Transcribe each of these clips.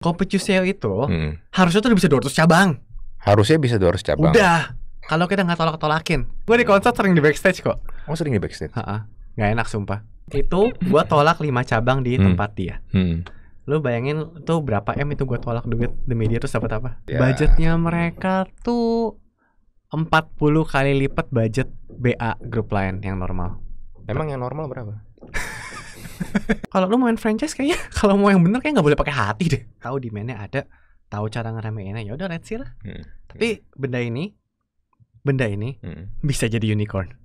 Kopi sale itu hmm. harusnya tuh bisa 200 cabang. Harusnya bisa 200 cabang. Udah. Kalau kita nggak tolak-tolakin. Gue di konser sering di backstage kok. Oh sering di backstage? Heeh. Nggak enak sumpah. Itu gue tolak 5 cabang di hmm. tempat dia. Hmm. Lu bayangin tuh berapa M itu gue tolak duit the media terus dapat apa? Ya. Budgetnya mereka tuh 40 kali lipat budget BA grup lain yang normal. Emang yang normal berapa? kalau lu main franchise kayaknya kalau mau yang bener kayak nggak boleh pakai hati deh. Tahu di mana ada, tahu cara ngeremeinnya ya udah let's see lah. Hmm. Tapi benda ini benda ini hmm. bisa jadi unicorn.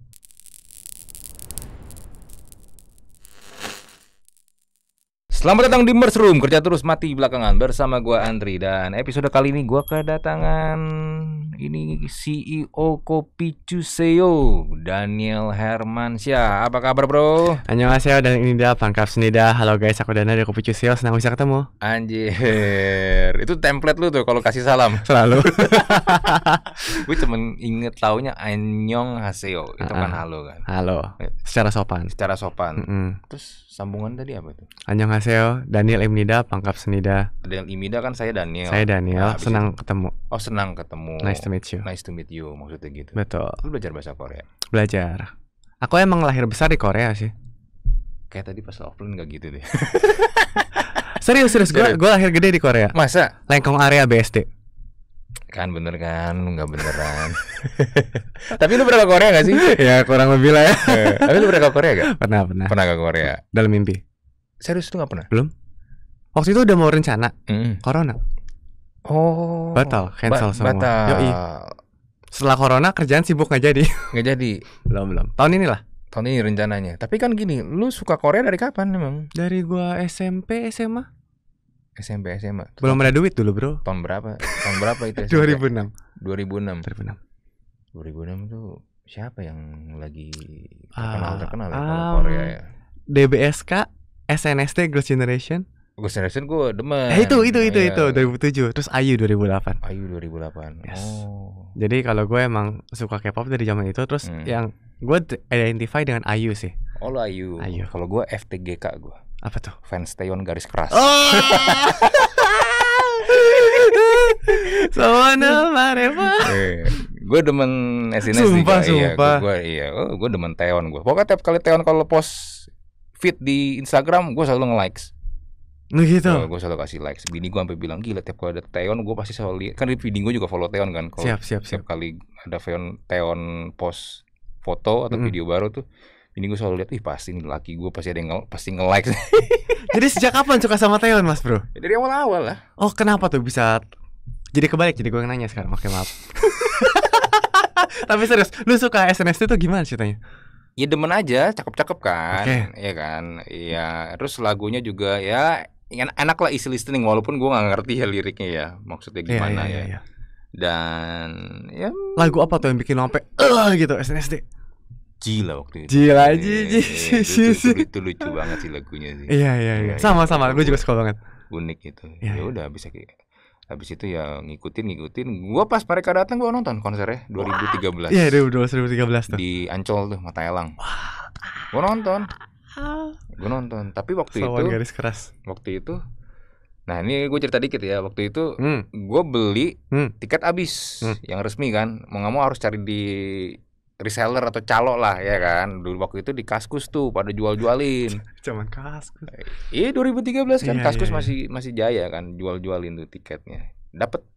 Selamat datang di Mers Room Kerja terus mati belakangan Bersama gue Andri Dan episode kali ini gue kedatangan Ini CEO Kopi Cuseo Daniel Hermansyah Apa kabar bro? Annyeonghaseyo dan ini dia Pangkap Senida Halo guys aku Daniel dari Kopi Cuseo Senang bisa ketemu Anjir Itu template lu tuh kalau kasih salam Selalu Gue cuman inget taunya Annyeonghaseyo Itu kan ah, ah. halo kan Halo eh. Secara sopan Secara sopan mm -hmm. Terus sambungan tadi apa itu? Anjang hasil, Daniel Imnida, Pangkap Senida. Daniel Imnida kan saya Daniel. Saya Daniel, nah, senang itu. ketemu. Oh, senang ketemu. Nice to meet you. Nice to meet you, maksudnya gitu. Betul. Lu belajar bahasa Korea? Belajar. Aku emang lahir besar di Korea sih. Kayak tadi pas offline gak gitu deh. serius, serius. Gue lahir gede di Korea. Masa? Lengkong area BSD kan bener kan lu nggak beneran tapi lu pernah ke Korea gak sih ya kurang lebih lah ya eh, tapi lu pernah ke Korea gak pernah pernah pernah ke Korea dalam mimpi serius tuh gak pernah belum waktu itu udah mau rencana mm. corona oh batal cancel ba semua batal. Yoi. setelah corona kerjaan sibuk nggak jadi nggak jadi belum belum tahun inilah tahun ini rencananya tapi kan gini lu suka Korea dari kapan emang dari gua SMP SMA SMP SMA. Tuh Belum ada duit dulu, Bro. Tahun berapa? Tahun berapa itu ribu 2006. 2006. 2006. 2006 itu siapa yang lagi ah, terkenal terkenal ya um, Korea ya? DBSK, SNSD, Girls Generation. Girls Generation gue demen. Eh, itu itu itu iya. itu 2007. Terus Ayu 2008. Ayu 2008. Yes. Oh. Jadi kalau gue emang suka K-pop dari zaman itu. Terus hmm. yang gue identify dengan Ayu sih. Oh Ayu. Ayu. Kalau gue FTGK gue. Apa tuh? Fans Teon garis keras. Oh! Sono Mareva. Eh, gue demen SNSD. E sumpah, juga. sumpah. Iya, gue iya, oh, gue demen Teon gue. Pokoknya tiap kali Teon kalau post fit di Instagram, gue selalu nge-likes. Nah gitu. Oh, gue selalu kasih likes. Bini gue sampai bilang gila tiap kali ada Teon, gue pasti selalu lihat. Kan di bini gue juga follow Teon kan. Kalo siap, siap, siap. Tiap kali ada Teon, Teon post foto atau mm. video baru tuh, ini gue selalu lihat ih pasti nih laki gue pasti ada yang nge pasti nge like jadi sejak kapan suka sama Taiwan mas bro ya, dari awal awal lah oh kenapa tuh bisa jadi kebalik jadi gue nanya sekarang oke maaf tapi serius lu suka SNSD tuh gimana ceritanya ya demen aja cakep-cakep kan okay. ya kan ya terus lagunya juga ya enak lah isi listening walaupun gue gak ngerti ya liriknya ya maksudnya iya, gimana yeah, yeah, yeah, ya iya, iya. dan ya lagu apa tuh yang bikin sampai gitu SNSD lah waktu itu. Ji aja ji, itu, itu, lucu banget sih lagunya sih. Iya iya iya. iya sama iya, sama, gue iya. juga suka banget. Unik gitu. Ya, udah bisa kayak Habis itu ya ngikutin ngikutin. Gue pas mereka datang gue nonton konsernya 2013. Iya, 2013 tuh. Di Ancol tuh, Mata Elang. Wah. Ah. Gua nonton. Ah. gue nonton, tapi waktu Sawan itu garis keras. Waktu itu Nah ini gue cerita dikit ya waktu itu hmm. gue beli hmm. tiket abis hmm. yang resmi kan mau nggak mau harus cari di reseller atau calo lah ya kan dulu waktu itu di kaskus tuh pada jual-jualin cuman kaskus eh, iya 2013 kan iya, iya, kaskus iya. masih masih jaya kan jual-jualin tuh tiketnya dapat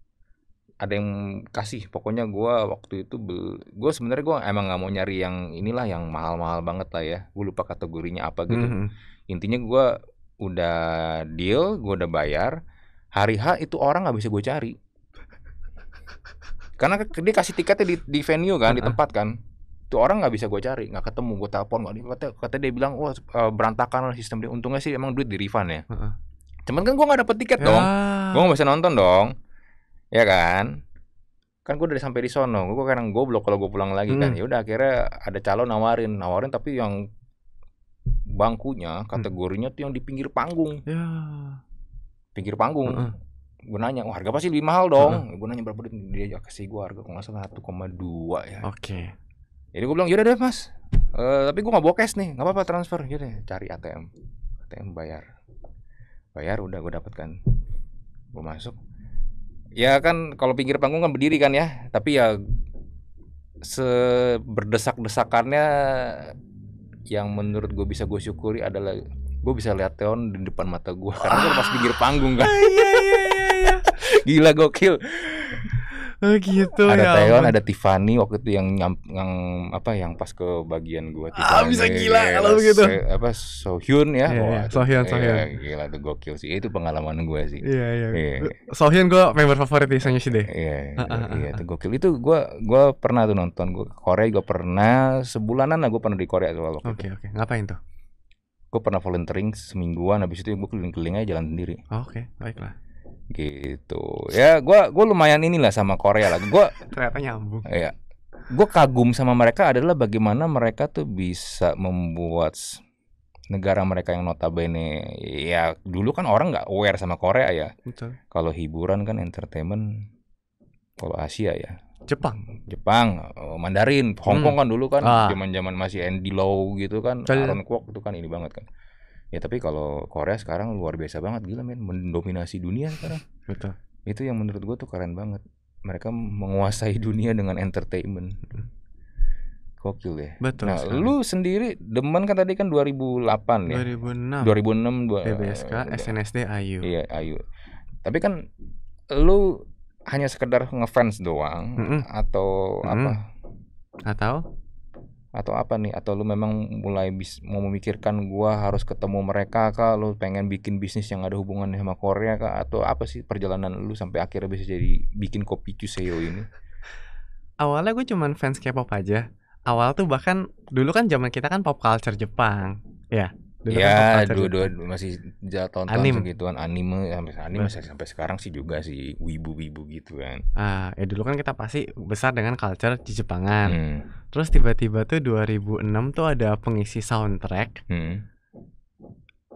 ada yang kasih pokoknya gua waktu itu bel gua sebenarnya gua emang nggak mau nyari yang inilah yang mahal-mahal banget lah ya Gue lupa kategorinya apa gitu mm -hmm. intinya gua udah deal gua udah bayar hari H itu orang nggak bisa gue cari karena dia kasih tiketnya di, di venue kan uh -huh. di tempat kan itu orang nggak bisa gue cari nggak ketemu gue telepon nggak kata kata dia bilang wah eh, berantakan sistem dia untungnya sih emang duit di refund ya uh-uh. cuman kan gue nggak dapet tiket ya. dong gue nggak bisa nonton dong ya kan kan gue udah sampai di sono gue kadang goblok kalau gue pulang lagi kan. hmm. kan ya udah akhirnya ada calon nawarin nawarin tapi yang bangkunya hmm. kategorinya tuh yang di pinggir panggung ya. pinggir panggung uh-uh. gue nanya oh, harga pasti lebih mahal dong uh -huh. gue nanya berapa duit dia ya, kasih gue harga kalau nggak salah 1,2 ya oke okay jadi gue bilang yaudah deh mas e, tapi gue gak bawa cash nih gak apa-apa transfer yaudah cari ATM ATM bayar bayar udah gue dapatkan, gue masuk ya kan kalau pinggir panggung kan berdiri kan ya tapi ya seberdesak-desakannya yang menurut gue bisa gue syukuri adalah gue bisa lihat Theon di depan mata gue karena gue pas pinggir panggung kan ah, iya, iya, iya, iya. gila gokil Oh gitu ada ya. Ada Taiwan, ada Tiffany waktu itu yang yang, yang apa yang pas ke bagian gua ah, Tiffany. Ah, bisa iya, gila ya, kalau begitu. Se, apa Sohyun ya? Yeah, iya, Wah, Sohyun, eh, Sohyun. gila tuh gokil sih. Itu pengalaman gua sih. Iya, yeah, iya. Yeah. yeah. Sohyun gua member favorit biasanya sih ah, deh. Ah, iya, iya itu gokil. Itu gua gua pernah tuh nonton gua Korea gua pernah sebulanan lah gua pernah di Korea tuh waktu. Oke, okay, oke. Okay. Ngapain tuh? Gua pernah volunteering semingguan habis itu gua keliling-keliling aja jalan sendiri. Oh, oke, okay, baiklah gitu ya gue gue lumayan inilah sama Korea lah gue ternyata nyambung ya gue kagum sama mereka adalah bagaimana mereka tuh bisa membuat negara mereka yang notabene ya dulu kan orang nggak aware sama Korea ya kalau hiburan kan entertainment kalau Asia ya Jepang Jepang oh, Mandarin Hongkong hmm. kan dulu kan zaman ah. zaman masih Andy Lau gitu kan Cal Aaron Kwok itu kan ini banget kan ya tapi kalau Korea sekarang luar biasa banget gila men mendominasi dunia sekarang betul itu yang menurut gue tuh keren banget mereka menguasai dunia dengan entertainment Kokil ya. Betul. Nah, sekali. lu sendiri demen kan tadi kan 2008 ya. 2006. 2006 dua, BBSK, uh, SNSD, Ayu. Iya, Ayu. Tapi kan lu hanya sekedar ngefans doang mm -hmm. atau mm -hmm. apa? Atau atau apa nih atau lu memang mulai bis, mau memikirkan gua harus ketemu mereka kah lu pengen bikin bisnis yang ada hubungan sama Korea kah atau apa sih perjalanan lu sampai akhirnya bisa jadi bikin kopi Cuseo ini awalnya gue cuman fans K-pop aja awal tuh bahkan dulu kan zaman kita kan pop culture Jepang ya Iya, dua, dua masih jatuh tahun segituan anime ya, sampai anime masih sampai sekarang sih juga sih wibu-wibu gitu kan. Ah, ya dulu kan kita pasti besar dengan culture di Jepangan. Hmm. Terus tiba-tiba tuh 2006 tuh ada pengisi soundtrack. Hmm.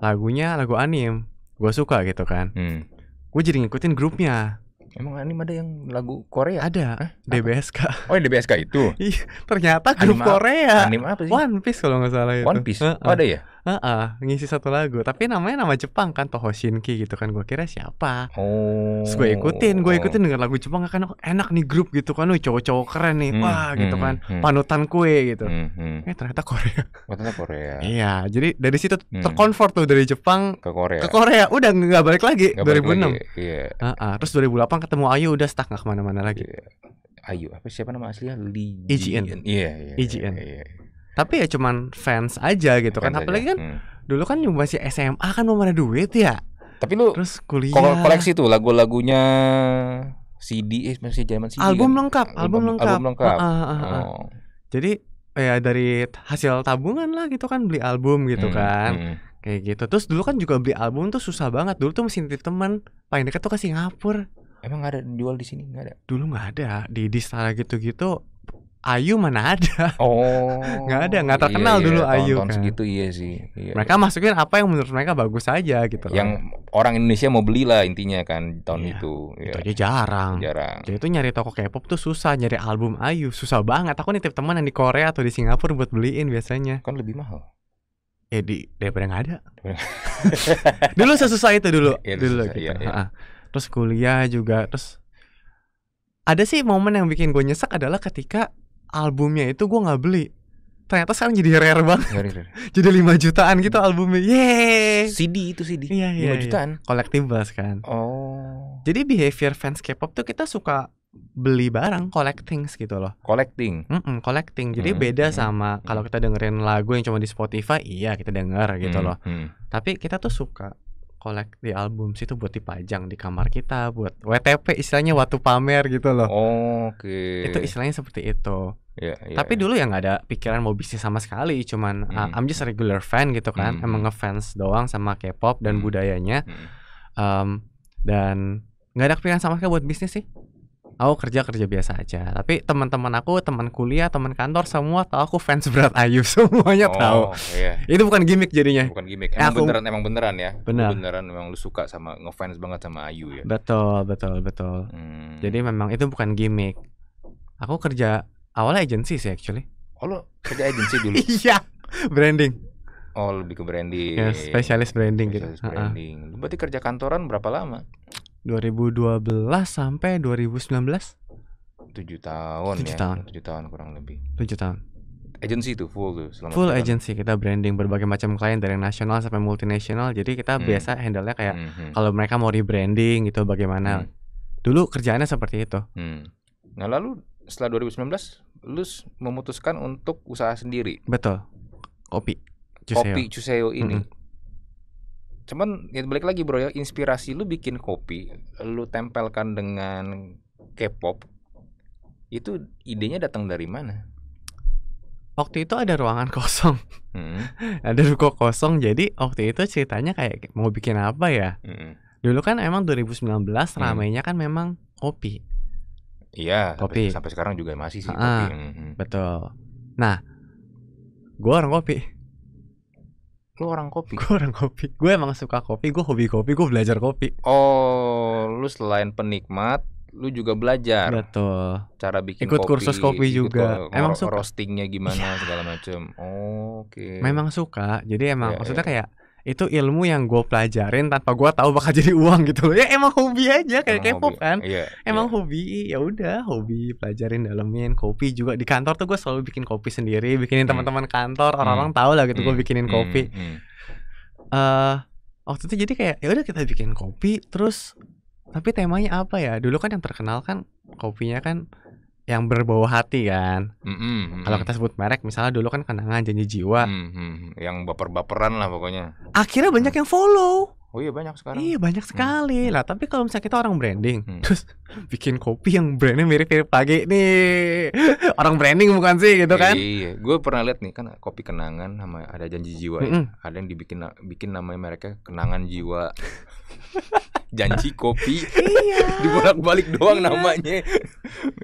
Lagunya lagu anime Gua suka gitu kan. Hmm. Gue jadi ngikutin grupnya. Emang anime ada yang lagu Korea? Ada, Hah? DBSK. Oh, yang DBSK itu. ternyata grup anime, Korea. Anime apa sih? One Piece kalau nggak salah itu. One Piece. Uh, Oh, ada ya? Uh -uh, ngisi satu lagu tapi namanya nama Jepang kan Tohoshinki gitu kan gue kira siapa oh Terus gue ikutin gue ikutin dengan lagu Jepang kan oh, enak nih grup gitu kan cowok-cowok keren nih hmm, wah hmm, gitu kan hmm, panutan kue gitu hmm, hmm. eh ternyata Korea oh, ternyata Korea iya jadi dari situ hmm. terkonvert tuh dari Jepang ke Korea ke Korea udah nggak balik lagi gak 2006 balik lagi, uh -uh. terus 2008 ketemu Ayu udah stuck nggak kemana-mana lagi Yeah. Ayu apa siapa nama aslinya Lee Ijien iya iya, iya iya, iya, iya tapi ya cuman fans aja gitu kan. fans kan aja. apalagi kan hmm. dulu kan masih SMA kan mau mana duit ya tapi lu terus kuliah kalau koleksi tuh lagu-lagunya CD eh, masih zaman CD kan? album kan? lengkap album, album lengkap album lengkap uh, uh, uh, uh. Oh. jadi ya dari hasil tabungan lah gitu kan beli album gitu hmm. kan hmm. kayak gitu terus dulu kan juga beli album tuh susah banget dulu tuh mesti nitip teman paling deket tuh ke Singapura Emang gak ada jual di sini nggak ada? Dulu nggak ada di di gitu-gitu Ayu mana ada? Oh, nggak ada, nggak terkenal iya, iya, dulu tahun, Ayu. Tahun kan. segitu iya sih. Iya, mereka iya. masukin apa yang menurut mereka bagus aja gitu. Loh. Kan. Yang orang Indonesia mau beli lah intinya kan tahun iya, itu. Iya. Itu aja jarang. Jarang. Jadi itu nyari toko K-pop tuh susah, nyari album Ayu susah banget. Aku nitip teman yang di Korea atau di Singapura buat beliin biasanya. Kan lebih mahal. Ya di daripada nggak ada. dulu sesusah itu dulu, ya, dulu susah, gitu. Iya, iya. Terus kuliah juga, terus ada sih momen yang bikin gue nyesek adalah ketika albumnya itu gue nggak beli ternyata sekarang jadi rare banget rare, rare. jadi 5 jutaan gitu albumnya yeay CD itu CD iya, iya, 5 iya. jutaan collectibles kan oh jadi behavior fans K-pop tuh kita suka beli barang collecting, gitu loh collecting mm -mm, collecting jadi mm -hmm. beda hmm, sama hmm. kalau kita dengerin lagu yang cuma di Spotify iya kita denger gitu mm -hmm. loh hmm. tapi kita tuh suka collect di album sih tuh buat dipajang di kamar kita buat WTP istilahnya waktu pamer gitu loh. Oh, Oke. Okay. Itu istilahnya seperti itu. Yeah, yeah, Tapi yeah. dulu yang nggak ada pikiran mau bisnis sama sekali, cuman mm. uh, I'm just a regular fan gitu kan, mm. emang hmm. ngefans doang sama K-pop dan mm. budayanya, mm. Um, dan nggak ada pikiran sama sekali buat bisnis sih. Aku kerja kerja biasa aja. Tapi teman-teman aku, teman kuliah, teman kantor semua tahu aku fans berat Ayu, semuanya oh, tahu. Yeah. Itu bukan gimmick jadinya. Bukan gimmick. Eh, emang aku, beneran, emang beneran ya. Bener. Beneran, memang lu suka sama ngefans banget sama Ayu ya. Betul, betul, betul. Hmm. Jadi memang itu bukan gimmick. Aku kerja Awalnya agensi sih actually. Oh lo kerja agensi dulu? iya, branding. Oh lebih ke branding. Ya, spesialis branding spesialis gitu. branding. Uh -huh. Berarti kerja kantoran berapa lama? 2012 sampai 2019. 7 tahun 7 ya. tahun. 7 tahun kurang lebih. 7 tahun. Agensi itu full tuh selama Full agency kita branding berbagai macam klien dari nasional sampai multinasional. Jadi kita hmm. biasa handle-nya kayak hmm. hmm. kalau mereka mau rebranding gitu bagaimana. Hmm. Dulu kerjaannya seperti itu. Hmm. Nah lalu setelah 2019 lu memutuskan untuk usaha sendiri. Betul. Kopi. Cuseo. Kopi Cuseo ini. Mm -hmm. Cuman ya balik lagi bro ya, inspirasi lu bikin kopi, lu tempelkan dengan K-pop. Itu idenya datang dari mana? Waktu itu ada ruangan kosong. Hmm. ada ruko kosong. Jadi waktu itu ceritanya kayak mau bikin apa ya? Hmm. Dulu kan emang 2019 ramainya kan memang kopi. Iya, kopi. Sampai, sampai sekarang juga masih sih uh -uh. kopi. hmm Betul. Nah, gue orang kopi. Lu orang kopi? Gue orang kopi. Gue emang suka kopi, gue hobi kopi, gue belajar kopi. Oh, lu selain penikmat, lu juga belajar. Betul. Cara bikin ikut kopi, kursus kopi juga. Ikut emang suka roastingnya gimana ya. segala macem. Oh, Oke. Okay. Memang suka. Jadi emang ya, maksudnya ya. kayak itu ilmu yang gue pelajarin tanpa gue tahu bakal jadi uang gitu loh ya emang hobi aja kayak K-pop kan iya, emang iya. hobi ya udah hobi pelajarin dalemin kopi juga di kantor tuh gue selalu bikin kopi sendiri bikinin hmm. teman-teman kantor hmm. orang-orang hmm. tahu lah gitu hmm. gue bikinin hmm, kopi hmm. uh, waktu itu jadi kayak ya udah kita bikin kopi terus tapi temanya apa ya dulu kan yang terkenal kan kopinya kan yang berbau hati kan. Mm -hmm. Kalau kita sebut merek, misalnya dulu kan kenangan janji jiwa. Mm -hmm. Yang baper-baperan lah pokoknya. Akhirnya banyak mm. yang follow. Oh iya banyak sekarang. Iya banyak hmm. sekali hmm. lah. Tapi kalau misalnya kita orang branding, hmm. terus bikin kopi yang brandnya mirip-mirip lagi nih, orang branding bukan sih gitu kan? Iya, gue pernah lihat nih kan kopi kenangan sama ada janji jiwa, mm -hmm. ya. ada yang dibikin bikin namanya mereka kenangan jiwa. janji kopi iya. dibolak balik doang iya. namanya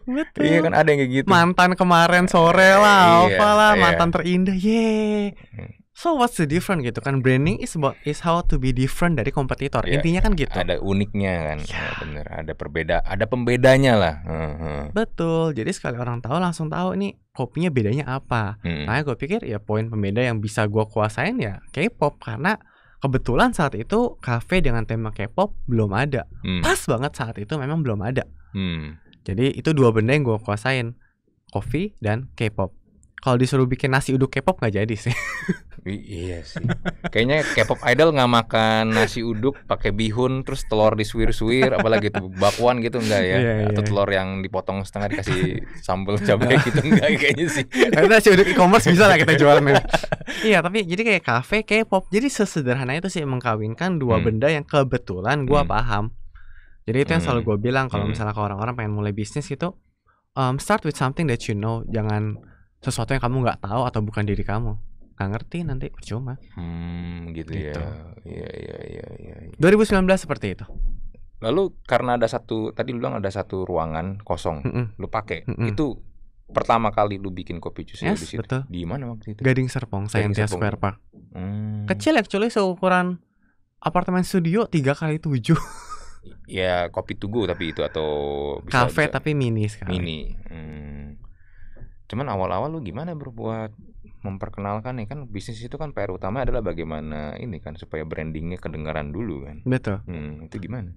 betul iya kan ada yang kayak gitu mantan kemarin sore lah iya, apalah iya. mantan terindah ye hmm. So what's the different gitu kan branding is about is how to be different dari kompetitor iya, intinya kan gitu ada uniknya kan iya. ya, bener ada perbeda ada pembedanya lah hmm, hmm. betul jadi sekali orang tahu langsung tahu nih kopinya bedanya apa hmm. nah gue pikir ya poin pembeda yang bisa gue kuasain ya K-pop karena kebetulan saat itu kafe dengan tema K-pop belum ada. Hmm. Pas banget saat itu memang belum ada. Hmm. Jadi itu dua benda yang gue kuasain, coffee dan K-pop kalau disuruh bikin nasi uduk K-pop nggak jadi sih. iya sih. Kayaknya K-pop idol nggak makan nasi uduk pakai bihun terus telur disuir-suir, apalagi itu bakwan gitu enggak ya? Yeah, Atau iya. telur yang dipotong setengah dikasih sambal cabai iya. gitu enggak kayaknya sih. Karena nasi uduk e-commerce bisa lah kita jual nih. iya, tapi jadi kayak kafe K-pop. Jadi sesederhana itu sih mengkawinkan dua hmm. benda yang kebetulan gua hmm. paham. Jadi itu yang selalu hmm. gue bilang kalau hmm. misalnya ke orang-orang pengen mulai bisnis itu um, start with something that you know, jangan sesuatu yang kamu nggak tahu atau bukan diri kamu nggak ngerti nanti percuma hmm, gitu, ya. gitu. ya iya iya iya ya. 2019 iya. seperti itu lalu karena ada satu tadi lu bilang ada satu ruangan kosong mm -mm. lu pakai mm -mm. itu pertama kali lu bikin kopi cuci yes, di situ di mana waktu itu Gading Serpong Scientia Square Park hmm. kecil actually seukuran apartemen studio tiga kali tujuh ya kopi tugu tapi itu atau bisa, kafe tapi mini sekarang. mini hmm cuman awal-awal lu gimana bro buat memperkenalkan nih kan bisnis itu kan PR utama adalah bagaimana ini kan supaya brandingnya kedengaran dulu kan betul hmm, itu gimana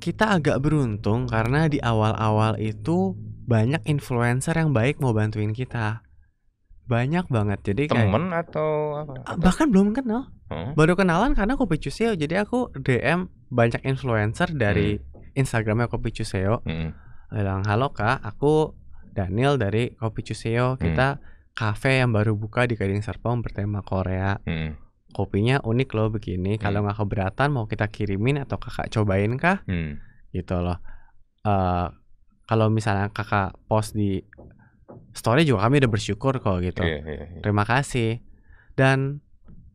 kita agak beruntung karena di awal-awal itu banyak influencer yang baik mau bantuin kita banyak banget jadi temen kayak, atau apa bahkan belum kenal hmm? baru kenalan karena kopi cuseo jadi aku dm banyak influencer dari hmm. instagramnya kopi cuseo hmm. bilang halo kak aku Daniel dari Kopi Cuseo hmm. kita kafe yang baru buka di Gading Serpong bertema Korea. Hmm. Kopinya unik loh begini. Hmm. Kalau nggak keberatan mau kita kirimin atau kakak cobain kah? Hmm. Gitu loh. Uh, kalau misalnya kakak post di story juga kami udah bersyukur kok gitu. Yeah, yeah, yeah. Terima kasih. Dan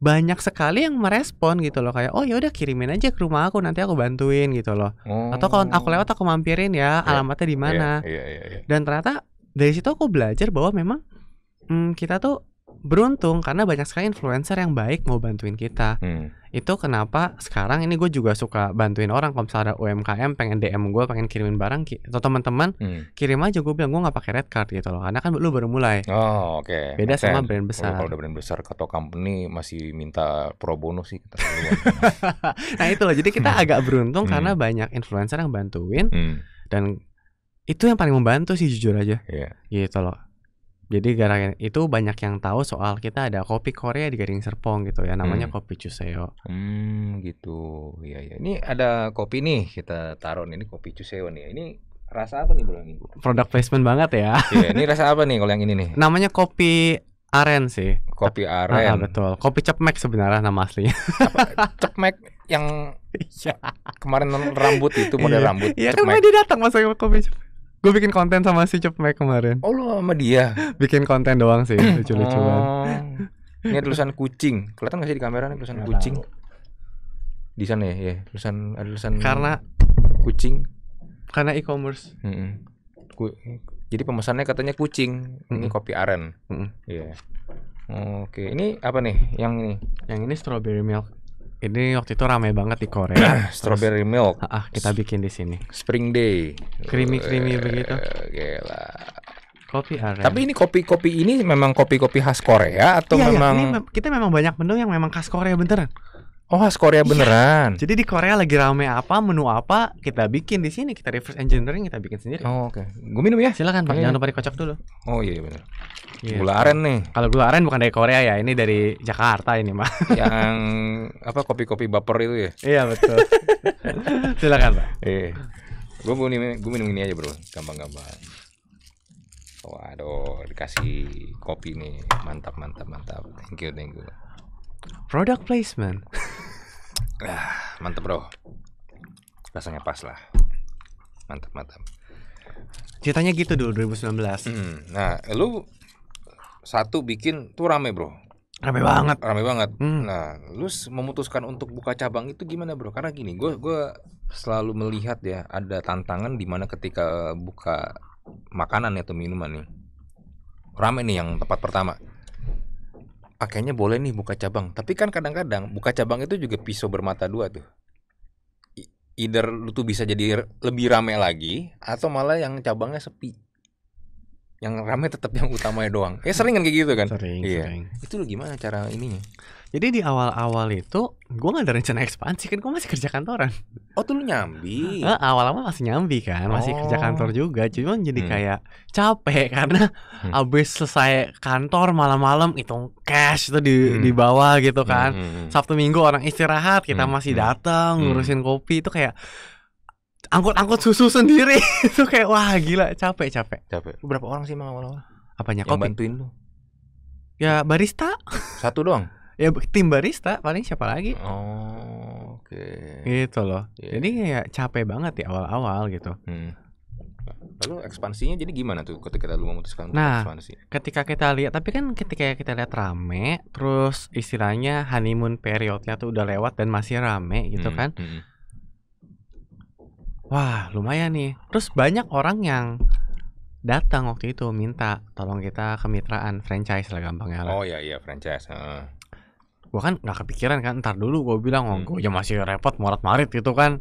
banyak sekali yang merespon gitu loh kayak oh ya udah kirimin aja ke rumah aku nanti aku bantuin gitu loh oh. atau kalau aku lewat oh. aku mampirin ya iya. alamatnya di iya, mana yeah, yeah, yeah, dan ternyata dari situ aku belajar bahwa memang hmm, kita tuh beruntung karena banyak sekali influencer yang baik mau bantuin kita. Hmm. Itu kenapa sekarang ini gue juga suka bantuin orang kalau misalnya ada UMKM pengen DM gue pengen kirimin barang ki atau teman-teman hmm. kirim aja gue bilang gue nggak pakai red card gitu loh karena kan lu baru mulai. Oh oke. Okay. Beda sama brand besar. Kalau udah brand besar atau company masih minta pro bonus sih. Kita nah itu loh jadi kita hmm. agak beruntung hmm. karena banyak influencer yang bantuin hmm. dan itu yang paling membantu sih jujur aja yeah. gitu loh jadi gara gara itu banyak yang tahu soal kita ada kopi Korea di Gading Serpong gitu ya namanya hmm. kopi Cuseo. Hmm gitu. Iya ya. Ini ada kopi nih kita taruh ini kopi Cuseo nih. Ini rasa apa nih belum Produk placement banget ya. Iya, ini rasa apa nih kalau yang ini nih? Namanya kopi aren sih. Kopi ah, ah, aren. Ah, betul. Kopi cepmek sebenarnya nama aslinya. Cepmek yang iya. kemarin rambut itu model iya. rambut. Iya, kan dia datang masa kopi cepmek. Gue bikin konten sama si Cepmek kemarin. Oh lu sama dia? bikin konten doang sih, lucu-lucuan. Oh. ini tulisan kucing. Kelihatan gak sih di kamera nih tulisan kucing? Di sana ya, ya. Tulisan ada tulisan Karena kucing. Karena e-commerce. Mm -hmm. Ku jadi pemesannya katanya kucing. Mm -mm. Ini kopi aren. Iya. Mm -hmm. yeah. Oke, ini apa nih? Yang ini? Yang ini strawberry milk. Ini waktu itu ramai banget di Korea. Strawberry milk. Ah, kita bikin di sini. Spring day. Creamy creamy begitu. Gila. Kopi aren. Tapi ini kopi-kopi ini memang kopi-kopi khas Korea atau iya, iya. memang iya. Ini, kita memang banyak menu yang memang khas Korea beneran. Oh, khas Korea iya. beneran. Ya. Jadi di Korea lagi rame apa, menu apa, kita bikin di sini, kita reverse engineering, kita bikin sendiri. Oh, oke. Okay. Gue minum ya. Silakan, Pak. Jangan lupa dikocok dulu. Oh, iya, iya benar. Yes. Iya. Gula aren nih. Kalau gula aren bukan dari Korea ya, ini dari Jakarta ini, Mas. Yang apa kopi-kopi baper itu ya? iya, betul. Silakan, Pak. Eh, Gue minum, gue minum ini aja, Bro. Gampang-gampang. Waduh, dikasih kopi nih. Mantap, mantap, mantap. Thank you, thank you. Product placement. ah, mantep bro. Rasanya pas lah. Mantap mantap. Ceritanya gitu dulu 2019. Hmm, nah, lu satu bikin tuh rame bro. Rame banget. Rame banget. Hmm. Nah, lu memutuskan untuk buka cabang itu gimana bro? Karena gini, gue gue selalu melihat ya ada tantangan di mana ketika eh, buka makanan atau minuman nih rame nih yang tempat pertama ah kayaknya boleh nih buka cabang tapi kan kadang-kadang buka cabang itu juga pisau bermata dua tuh either lu tuh bisa jadi lebih rame lagi atau malah yang cabangnya sepi yang rame tetap yang utamanya doang ya sering kan kayak gitu kan sering iya sering. itu lu gimana cara ininya jadi di awal-awal itu gue gak ada rencana ekspansi kan gue masih kerja kantoran. Oh tuh lu nyambi. Eh, awal-awal masih nyambi kan, masih oh. kerja kantor juga. Cuma jadi hmm. kayak capek karena hmm. abis selesai kantor malam-malam itu cash itu di hmm. dibawa gitu hmm, kan. Hmm, hmm. Sabtu Minggu orang istirahat, kita hmm. masih hmm. datang hmm. ngurusin kopi itu kayak angkut-angkut susu sendiri itu kayak wah gila capek capek. Capek. Berapa orang sih emang awal-awal? Apanya Yang kopi? bantuin lu? Ya barista. Satu doang ya tim barista paling siapa lagi oh oke okay. gitu loh yeah. jadi iya. kayak capek banget ya awal-awal gitu hmm. lalu ekspansinya jadi gimana tuh ketika lu memutuskan nah ekspansi? ketika kita lihat tapi kan ketika kita lihat rame terus istilahnya honeymoon periodnya tuh udah lewat dan masih rame gitu hmm. kan hmm. wah lumayan nih terus banyak orang yang datang waktu itu minta tolong kita kemitraan franchise lah gampangnya lah. Oh iya iya franchise. Uh gue kan nggak kepikiran kan ntar dulu gue bilang oh hmm. gue ya masih repot morat marit gitu kan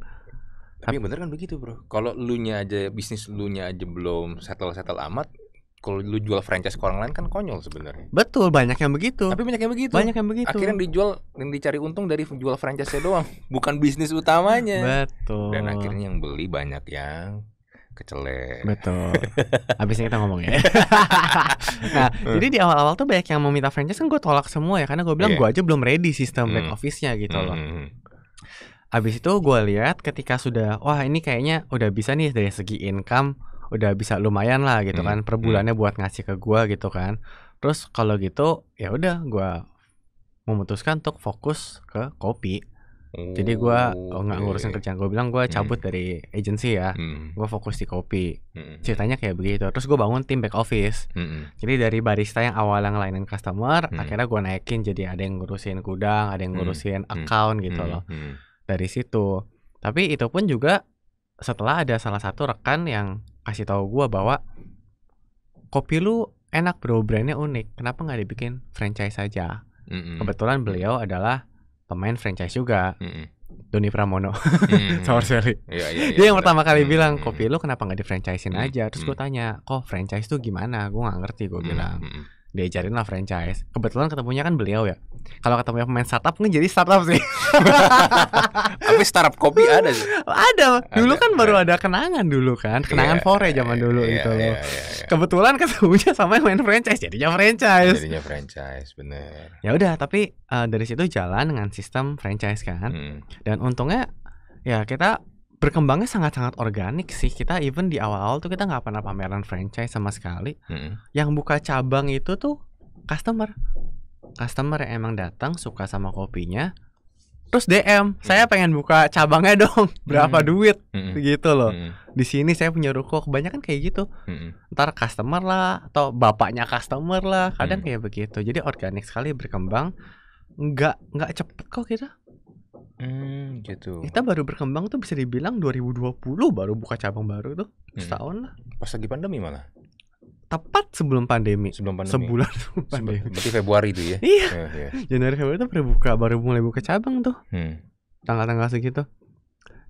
tapi, tapi bener kan begitu bro kalau lu nya aja bisnis lu nya aja belum settle settle amat kalau lu jual franchise ke orang lain kan konyol sebenarnya. Betul, banyak yang begitu. Tapi banyak yang begitu. Banyak yang begitu. Akhirnya yang dijual yang dicari untung dari jual franchise doang, bukan bisnis utamanya. Betul. Dan akhirnya yang beli banyak yang kecelek. Betul. Habis ini kita ngomong ya. nah, jadi di awal-awal tuh banyak yang mau minta franchise kan gue tolak semua ya karena gue bilang yeah. gue aja belum ready sistem mm. back hmm. office-nya gitu mm. loh. Hmm, hmm, Habis itu gue lihat ketika sudah wah ini kayaknya udah bisa nih dari segi income udah bisa lumayan lah gitu mm. kan per bulannya mm. buat ngasih ke gue gitu kan. Terus kalau gitu ya udah gue memutuskan untuk fokus ke kopi. Jadi gue oh, oh, nggak ngurusin kerjaan gue bilang gue cabut hmm. dari agency ya, hmm. gue fokus di kopi. Hmm. Ceritanya kayak begitu. Terus gue bangun tim back office. Hmm. Jadi dari barista yang awalnya ngelainin customer, hmm. akhirnya gue naikin jadi ada yang ngurusin gudang, ada yang hmm. ngurusin hmm. account gitu hmm. gitu loh. Hmm. Dari situ. Tapi itu pun juga setelah ada salah satu rekan yang kasih tahu gue bahwa kopi lu enak bro, brandnya unik. Kenapa nggak dibikin franchise saja? Hmm. Kebetulan beliau adalah pemain franchise juga. Mm -hmm. Doni Pramono mm -hmm. sama Sally. Iya, yeah, yeah, yeah, dia yang bener. Iya. pertama kali mm -hmm. bilang kopi lu kenapa nggak di franchisein mm -hmm. aja. Terus gue tanya, kok franchise tuh gimana? Gue nggak ngerti. Gue bilang. Mm -hmm diajarin lah franchise. Kebetulan ketemunya kan beliau ya. Kalau ketemu pemain startup kan jadi startup sih. Tapi startup kopi ada sih. Ada. Dulu ada, kan baru ada kenangan dulu kan. Kenangan yeah, fore zaman iya, dulu yeah, itu. Yeah, yeah, yeah. Kebetulan ketemunya sama yang main franchise jadinya franchise. Jadinya franchise bener. Ya udah tapi uh, dari situ jalan dengan sistem franchise kan. Hmm. Dan untungnya ya kita berkembangnya sangat-sangat organik sih kita even di awal-awal tuh kita nggak pernah pameran franchise sama sekali hmm. yang buka cabang itu tuh customer customer yang emang datang suka sama kopinya terus DM mm. saya pengen buka cabangnya dong berapa hmm. duit hmm. gitu loh hmm. di sini saya punya ruko kebanyakan kayak gitu hmm. ntar customer lah atau bapaknya customer lah kadang hmm. kayak begitu jadi organik sekali berkembang nggak nggak cepet kok kita Hmm, gitu. Kita baru berkembang tuh bisa dibilang 2020 baru buka cabang baru tuh. Hmm. Setahun lah. Pas lagi pandemi malah. Tepat sebelum pandemi. Sebelum pandemi. Sebulan sebelum pandemi. Berarti Februari tuh ya. iya. Yeah, oh, yeah. Januari Februari tuh baru buka baru mulai buka cabang tuh. tanggal hmm. Tanggal-tanggal segitu.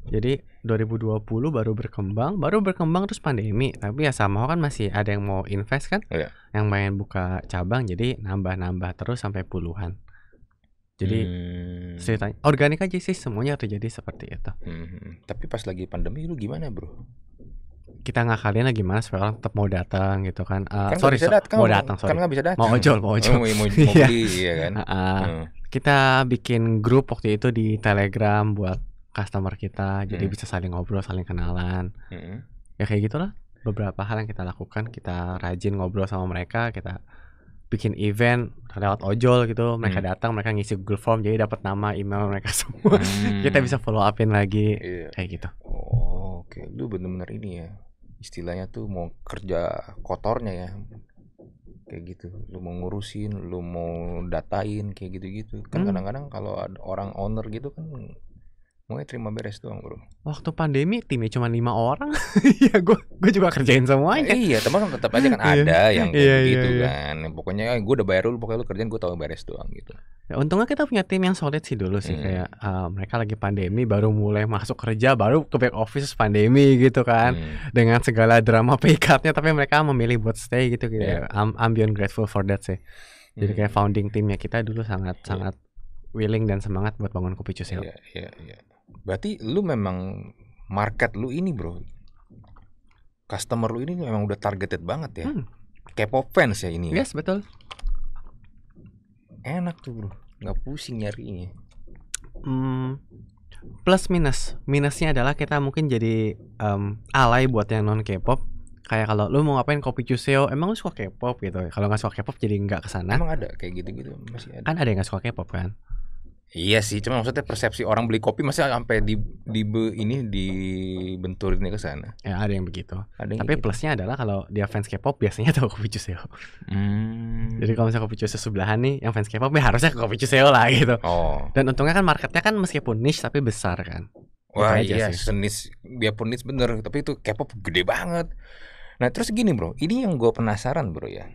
Jadi 2020 baru berkembang, baru berkembang terus pandemi. Tapi ya sama kan masih ada yang mau invest kan, yeah. yang pengen buka cabang, jadi nambah-nambah terus sampai puluhan. Jadi hmm. ceritanya organik aja sih semuanya terjadi seperti itu. Hmm. Tapi pas lagi pandemi lu gimana bro? Kita nggak kalian lagi mas, orang tetap mau datang gitu kan. Uh, kan sorry, bisa datang, mau datang, sorry. Kan bisa datang. Mau ojol, mau oh, ojol. Oh, mau, mau iya. beli, iya kan. Uh, hmm. Kita bikin grup waktu itu di Telegram buat customer kita, jadi hmm. bisa saling ngobrol, saling kenalan. Hmm. Ya kayak gitulah. Beberapa hal yang kita lakukan, kita rajin ngobrol sama mereka, kita bikin event lewat ojol gitu mereka hmm. datang mereka ngisi Google Form jadi dapat nama email mereka semua hmm. kita bisa follow upin lagi yeah. kayak gitu oh, oke okay. lu bener-bener ini ya istilahnya tuh mau kerja kotornya ya kayak gitu lu mau ngurusin lu mau datain kayak gitu-gitu kan hmm. kadang-kadang hmm. kalau ada orang owner gitu kan Mau terima beres doang bro. Waktu pandemi timnya cuma lima orang, ya gue juga kerjain semuanya. Nah, iya, teman tetap aja kan iya. ada yang kayak iya, gitu iya, kan. Ya, pokoknya eh, gue udah bayar lu, pokoknya lu kerjain gue tau beres doang gitu. Ya, untungnya kita punya tim yang solid sih dulu sih hmm. kayak uh, mereka lagi pandemi baru mulai masuk kerja baru ke back office pandemi gitu kan hmm. dengan segala drama pay cutnya tapi mereka memilih buat stay gitu gitu. Iya. Yeah. I'm, I'm beyond grateful for that sih. Jadi kayak hmm. founding timnya kita dulu sangat yeah. sangat willing dan semangat buat bangun kopi cuseo. Iya, iya, iya. Berarti lu memang market lu ini, Bro. Customer lu ini memang udah targeted banget ya. Hmm. K-pop fans ya ini. Ya? Yes, betul. Enak tuh, Bro. Nggak pusing nyarinya. Hmm, plus minus. Minusnya adalah kita mungkin jadi um, alay buat yang non K-pop. Kayak kalau lu mau ngapain kopi Cuseo, emang lu suka K-pop gitu. Kalau nggak suka K-pop jadi nggak kesana. Emang ada kayak gitu-gitu masih ada. Kan ada yang nggak suka K-pop kan? Iya sih, cuma maksudnya persepsi orang beli kopi masih sampai di di be, ini dibenturin ke sana. Ya ada yang begitu. Ada yang Tapi gitu. plusnya adalah kalau dia fans K-pop biasanya tahu kopi Cuseo. Hmm. Jadi kalau misalnya kopi Cuseo sebelahan nih, yang fans K-pop ya harusnya kopi Cuseo lah gitu. Oh. Dan untungnya kan marketnya kan meskipun niche tapi besar kan. Gitu Wah Bukan iya, senis dia pun niche bener, tapi itu K-pop gede banget. Nah terus gini bro, ini yang gue penasaran bro ya.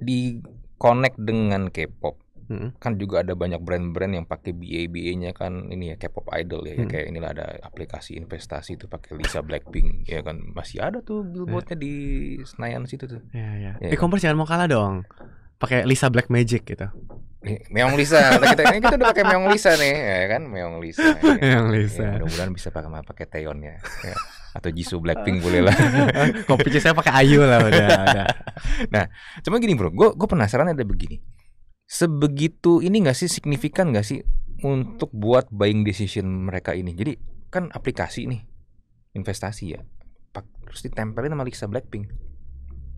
Di connect dengan K-pop hmm. kan juga ada banyak brand-brand yang pakai baba a nya kan ini ya K-pop idol ya, hmm. ya kayak inilah ada aplikasi investasi itu pakai Lisa Blackpink ya kan masih ada tuh billboardnya yeah. di Senayan situ tuh. Iya yeah, Yeah. Yeah. E-commerce jangan mau kalah dong. Pakai Lisa Black Magic gitu. Iya, Meong Lisa, nah, kita, kita udah pakai Meong Lisa nih, ya kan Meong Lisa. Ya kan. Meong Lisa. Ya, mudah-mudahan bisa pakai pakai Teon ya. ya. Atau Jisoo Blackpink boleh lah. Kopi saya pakai Ayu lah udah, udah. Nah, cuma gini bro, gue gue penasaran ada begini sebegitu ini nggak sih signifikan nggak sih untuk buat buying decision mereka ini jadi kan aplikasi nih investasi ya Pak, terus ditempelin sama Lisa Blackpink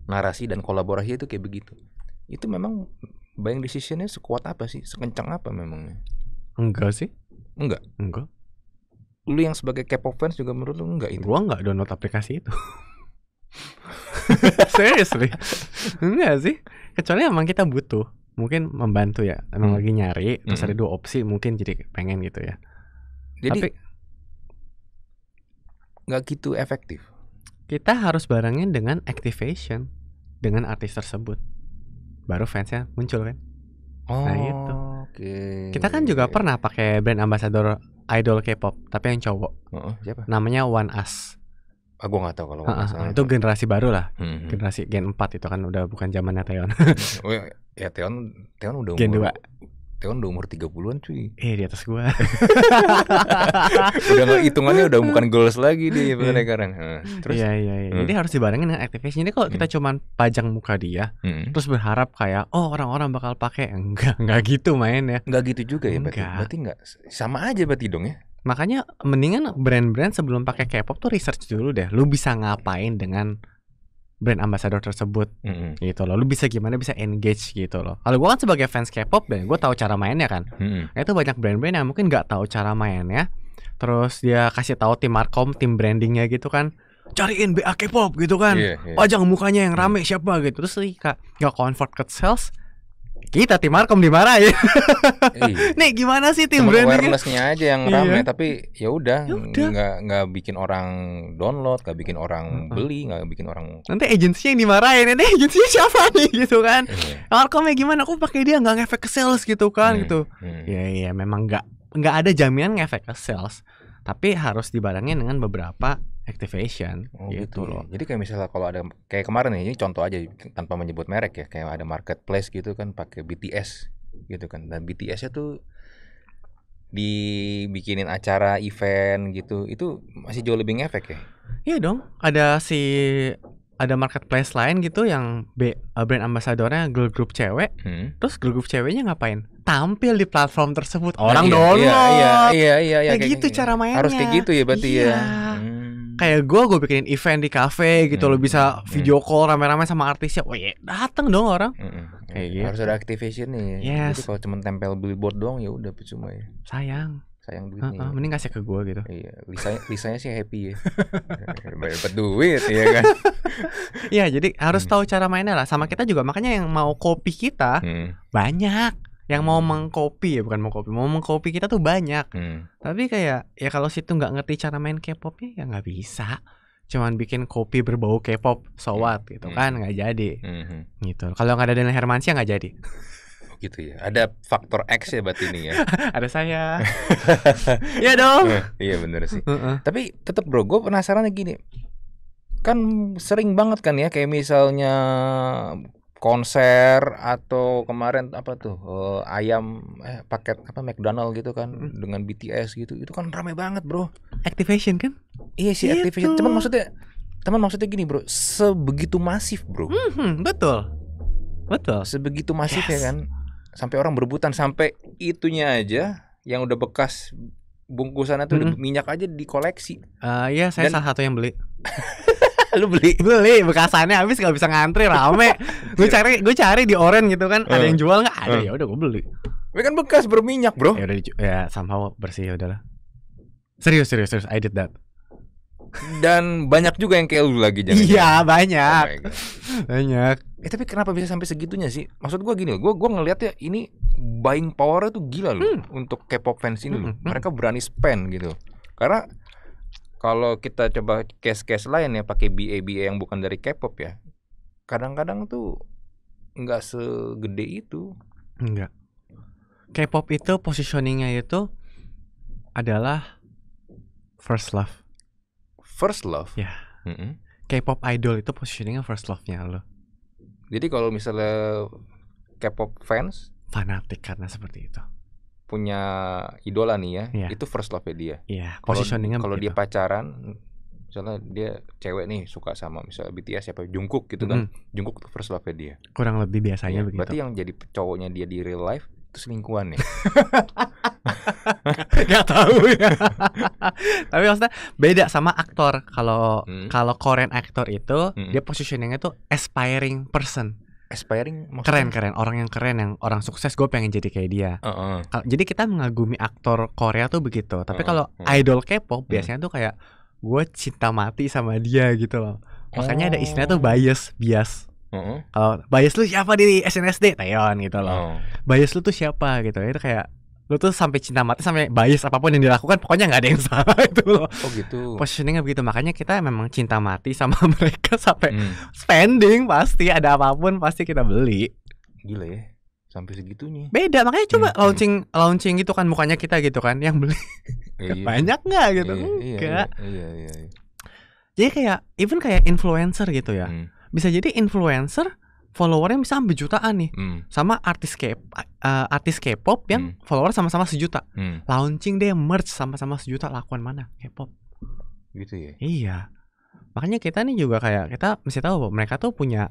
narasi dan kolaborasi itu kayak begitu itu memang buying decisionnya sekuat apa sih sekencang apa memangnya enggak sih enggak enggak lu yang sebagai K-pop fans juga menurut lu enggak itu gua enggak download aplikasi itu serius enggak sih kecuali emang kita butuh mungkin membantu ya emang hmm. lagi nyari hmm. terus ada hmm. dua opsi mungkin jadi pengen gitu ya jadi, tapi nggak gitu efektif kita harus barengin dengan activation dengan artis tersebut baru fansnya muncul kan nah, oh, nah itu okay. kita kan juga pernah pakai brand ambassador idol K-pop tapi yang cowok uh-uh, siapa namanya One Us Ah, gak tau kalau uh, uh, itu generasi baru lah hmm. hmm. generasi Gen 4 itu kan udah bukan zamannya Taeyeon hmm. oh, iya, iya ya Teon Teon udah umur Gen 2. Teon udah umur 30-an cuy. Eh di atas gua. udah nggak hitungannya udah bukan goals lagi di iya. sebenarnya sekarang. Nah, terus Iya iya iya. Hmm. Jadi harus dibarengin dengan activation. Ini kalau kita hmm. cuman pajang muka dia hmm. terus berharap kayak oh orang-orang bakal pakai enggak enggak gitu main ya. Enggak gitu juga ya berarti. Enggak. Berarti enggak sama aja berarti dong ya. Makanya mendingan brand-brand sebelum pakai K-pop tuh research dulu deh. Lu bisa ngapain dengan brand ambassador tersebut mm-hmm. gitu loh. Lu bisa gimana bisa engage gitu loh. Kalau gua kan sebagai fans K-pop dan ya, gua tahu cara mainnya kan. Mm-hmm. itu banyak brand-brand yang mungkin nggak tahu cara mainnya. Terus dia kasih tahu tim markom, tim brandingnya gitu kan. Cariin BA K-pop gitu kan. Yeah, yeah. Pajang mukanya yang rame mm. siapa gitu. Terus sih kak nggak convert ke sales, kita tim Markom dimarahin. Eh, iya. Nih gimana sih tim Cuma branding? Awarenessnya aja yang ramai iya. tapi ya, ya udah nggak nggak bikin orang download, nggak bikin orang beli, nggak bikin orang. Nanti agensinya yang dimarahin, ini agensinya siapa nih gitu kan? Iya. Markomnya gimana? Aku pakai dia nggak ngefek ke sales gitu kan hmm. gitu. Hmm. Ya iya memang nggak nggak ada jaminan ngefek ke sales, tapi harus dibarengin dengan beberapa activation oh, gitu, gitu ya. loh. Jadi kayak misalnya kalau ada kayak kemarin nih, ini contoh aja tanpa menyebut merek ya, kayak ada marketplace gitu kan pakai BTS gitu kan. Dan BTS-nya tuh dibikinin acara event gitu itu masih jauh lebih ngefek ya iya dong ada si ada marketplace lain gitu yang B, uh, brand ambassadornya girl group cewek hmm. terus girl group ceweknya ngapain tampil di platform tersebut oh, orang iya, iya download iya, iya, iya, iya, kayak, kayak gitu iya. cara mainnya harus kayak gitu ya berarti iya. ya kayak gue gue bikinin event di cafe gitu mm. lo bisa hmm, hmm. video call rame-rame sama artisnya oh ya dateng dong orang mm. kayak gitu. harus ada activation nih yes. kalau cuma tempel billboard doang ya udah cuma ya sayang sayang duitnya uh, uh, mending kasih ke gue gitu iya lisanya lisanya sih happy ya dapat duit ya kan Iya jadi harus mm. tahu cara mainnya lah sama kita juga makanya yang mau kopi kita mm. banyak yang mau mengcopy ya bukan mau copy mau mengcopy kita tuh banyak hmm. tapi kayak ya kalau situ nggak ngerti cara main K-popnya ya nggak bisa cuman bikin kopi berbau K-pop sowat hmm. gitu hmm. kan nggak jadi hmm. gitu kalau nggak ada Daniel sih nggak jadi oh, gitu ya ada faktor X ya buat ini ya ada saya ya dong eh, iya bener sih uh -uh. tapi tetap bro gue penasaran gini kan sering banget kan ya kayak misalnya konser atau kemarin apa tuh uh, ayam eh, paket apa McDonald gitu kan hmm. dengan BTS gitu itu kan ramai banget bro Activation kan iya sih gitu. Activation cuman maksudnya teman maksudnya gini bro sebegitu masif bro -hmm, betul betul sebegitu masif yes. kan sampai orang berebutan sampai itunya aja yang udah bekas bungkusan itu -hmm. minyak aja dikoleksi uh, eh, ya saya Dan, salah satu yang beli lu beli beli bekasannya habis gak bisa ngantri rame gue cari gue cari di oren gitu kan uh. ada yang eh, jual nggak ada uh. ya udah gue beli ini kan bekas berminyak bro ya udah ya somehow bersih ya udahlah serius serius serius I did that dan banyak juga yang kayak lu lagi jadi iya banyak oh banyak eh tapi kenapa bisa sampai segitunya sih maksud gue gini gue gue ngeliat ya ini buying power tuh gila loh hmm. untuk K-pop fans ini hmm, hmm, hmm. mereka berani spend gitu karena kalau kita coba case-case lain ya pakai BA BA yang bukan dari K-pop ya kadang-kadang tuh nggak segede itu enggak K-pop itu positioningnya itu adalah first love first love ya yeah. mm -hmm. K-pop idol itu positioningnya first love-nya lo jadi kalau misalnya K-pop fans fanatik karena seperti itu punya idola nih ya, yeah. itu first love dia. Yeah. Positioningnya kalau dia pacaran, misalnya dia cewek nih suka sama misalnya BTS siapa Jungkook gitu kan, Jungkook tuh first love dia. Kurang lebih biasanya yeah. begitu. Berarti yang jadi cowoknya dia di real life itu selingkuhan ya. Gak tahu ya. Tapi maksudnya beda sama aktor. Kalau hmm. kalau Korean aktor itu hmm. dia positioningnya tuh aspiring person aspiring maksudnya? keren keren orang yang keren yang orang sukses gue pengen jadi kayak dia uh -uh. jadi kita mengagumi aktor Korea tuh begitu tapi uh -uh. kalau idol K-pop hmm. biasanya uh -uh. tuh kayak gue cinta mati sama dia gitu loh makanya oh. ada istilah tuh oh. bias bias uh -uh. kalau bias lu siapa di SNSD Taeyeon gitu loh uh -uh. bias lu tuh siapa gitu itu kayak lo tuh sampai cinta mati sampai bias apapun yang dilakukan pokoknya nggak ada yang salah itu loh oh gitu positioningnya begitu makanya kita memang cinta mati sama mereka sampai hmm. spending pasti ada apapun pasti kita beli gila ya sampai segitunya beda makanya coba hmm. hmm. launching launching gitu kan mukanya kita gitu kan yang beli eh, iya. iya. banyak nggak gitu eh, enggak iya, iya iya, iya, iya, iya. jadi kayak even kayak influencer gitu ya hmm. bisa jadi influencer followernya bisa sampai jutaan nih hmm. sama artis K uh, artis K-pop yang hmm. follower sama-sama sejuta hmm. launching deh merch sama-sama sejuta lakuan mana K-pop gitu ya iya makanya kita nih juga kayak kita mesti tahu bahwa mereka tuh punya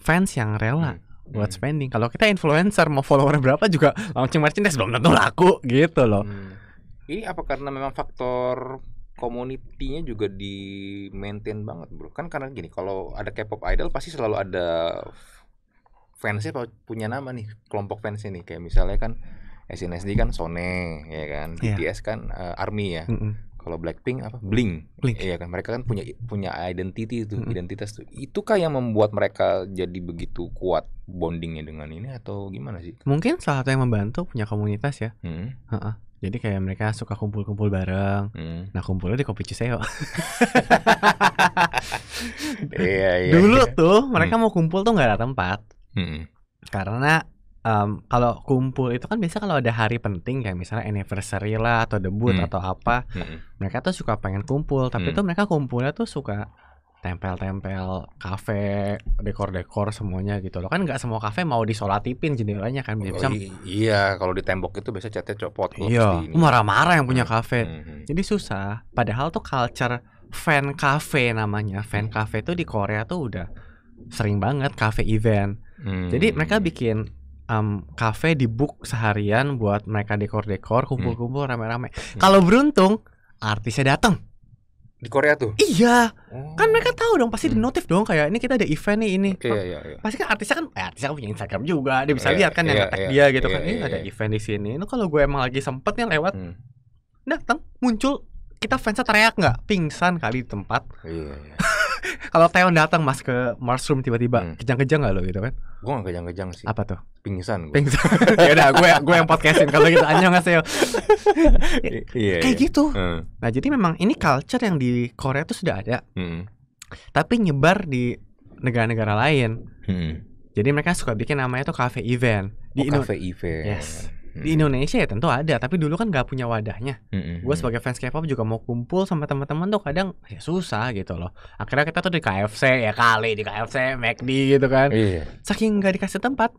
fans yang rela hmm. buat hmm. spending kalau kita influencer mau follower berapa juga launching merchandise belum tentu laku gitu loh hmm. ini apa karena memang faktor community-nya juga di maintain banget bro kan karena gini kalau ada K-pop idol pasti selalu ada fansnya punya nama nih kelompok fans ini, kayak misalnya kan SNSD kan Sone ya kan yeah. BTS kan uh, Army ya mm -hmm. kalau Blackpink apa Bling, Blink. ya kan mereka kan punya punya identity itu mm -hmm. identitas tuh itukah yang membuat mereka jadi begitu kuat bondingnya dengan ini atau gimana sih mungkin salah satu yang membantu punya komunitas ya mm -hmm. uh -uh jadi kayak mereka suka kumpul-kumpul bareng. Hmm. Nah kumpulnya di kopi Ciseo. Iya, iya, iya, iya, Dulu tuh mereka hmm. mau kumpul tuh nggak ada tempat. Hmm. Karena um, kalau kumpul itu kan biasa kalau ada hari penting kayak misalnya anniversary lah atau debut hmm. atau apa, hmm. mereka tuh suka pengen kumpul. Tapi hmm. tuh mereka kumpulnya tuh suka tempel-tempel kafe, dekor-dekor semuanya gitu loh. Kan nggak semua kafe mau disolatipin jendelanya kan biasanya. Oh, iya, kalau di tembok itu biasa catnya copot Iya, marah-marah yang punya hmm, kafe. Mm -hmm. Jadi susah. Padahal tuh culture fan cafe namanya. Fan cafe hmm. tuh di Korea tuh udah sering banget cafe event. Mm. Jadi hmm. mereka bikin um, cafe di book seharian buat mereka dekor-dekor, kumpul-kumpul rame-rame. Mm. Kalau beruntung artisnya datang di Korea tuh iya oh. kan mereka tahu dong pasti di hmm. notif dong kayak ini kita ada event nih ini iya, iya, iya. pasti kan artisnya kan eh, artisnya kan punya Instagram juga dia bisa iya, lihat kan iya, yang iya, dia gitu iya, kan ini iya, ada iya, iya. event di sini itu nah, kalau gue emang lagi sempet nih lewat hmm. datang muncul kita fansnya teriak nggak pingsan kali di tempat iya. iya. Kalau Theon datang mas ke Room tiba-tiba hmm. kejang-kejang gak lo gitu kan? Gue gak kejang-kejang sih. Apa tuh? Pingsan. Gue. Pingsan. ya udah, gue gue yang podcastin kalau gitu aja nggak Iya. Kayak iya. gitu. Hmm. Nah jadi memang ini culture yang di Korea tuh sudah ada. Hmm. Tapi nyebar di negara-negara lain. Hmm. Jadi mereka suka bikin namanya tuh cafe event. Di oh, Indo cafe event. Yes. Di hmm. Indonesia ya tentu ada, tapi dulu kan gak punya wadahnya. Hmm. hmm Gue hmm. sebagai fans K-pop juga mau kumpul sama teman-teman tuh kadang ya susah gitu loh. Akhirnya kita tuh di KFC ya kali di KFC, McD gitu kan. Iya. Saking gak dikasih tempat.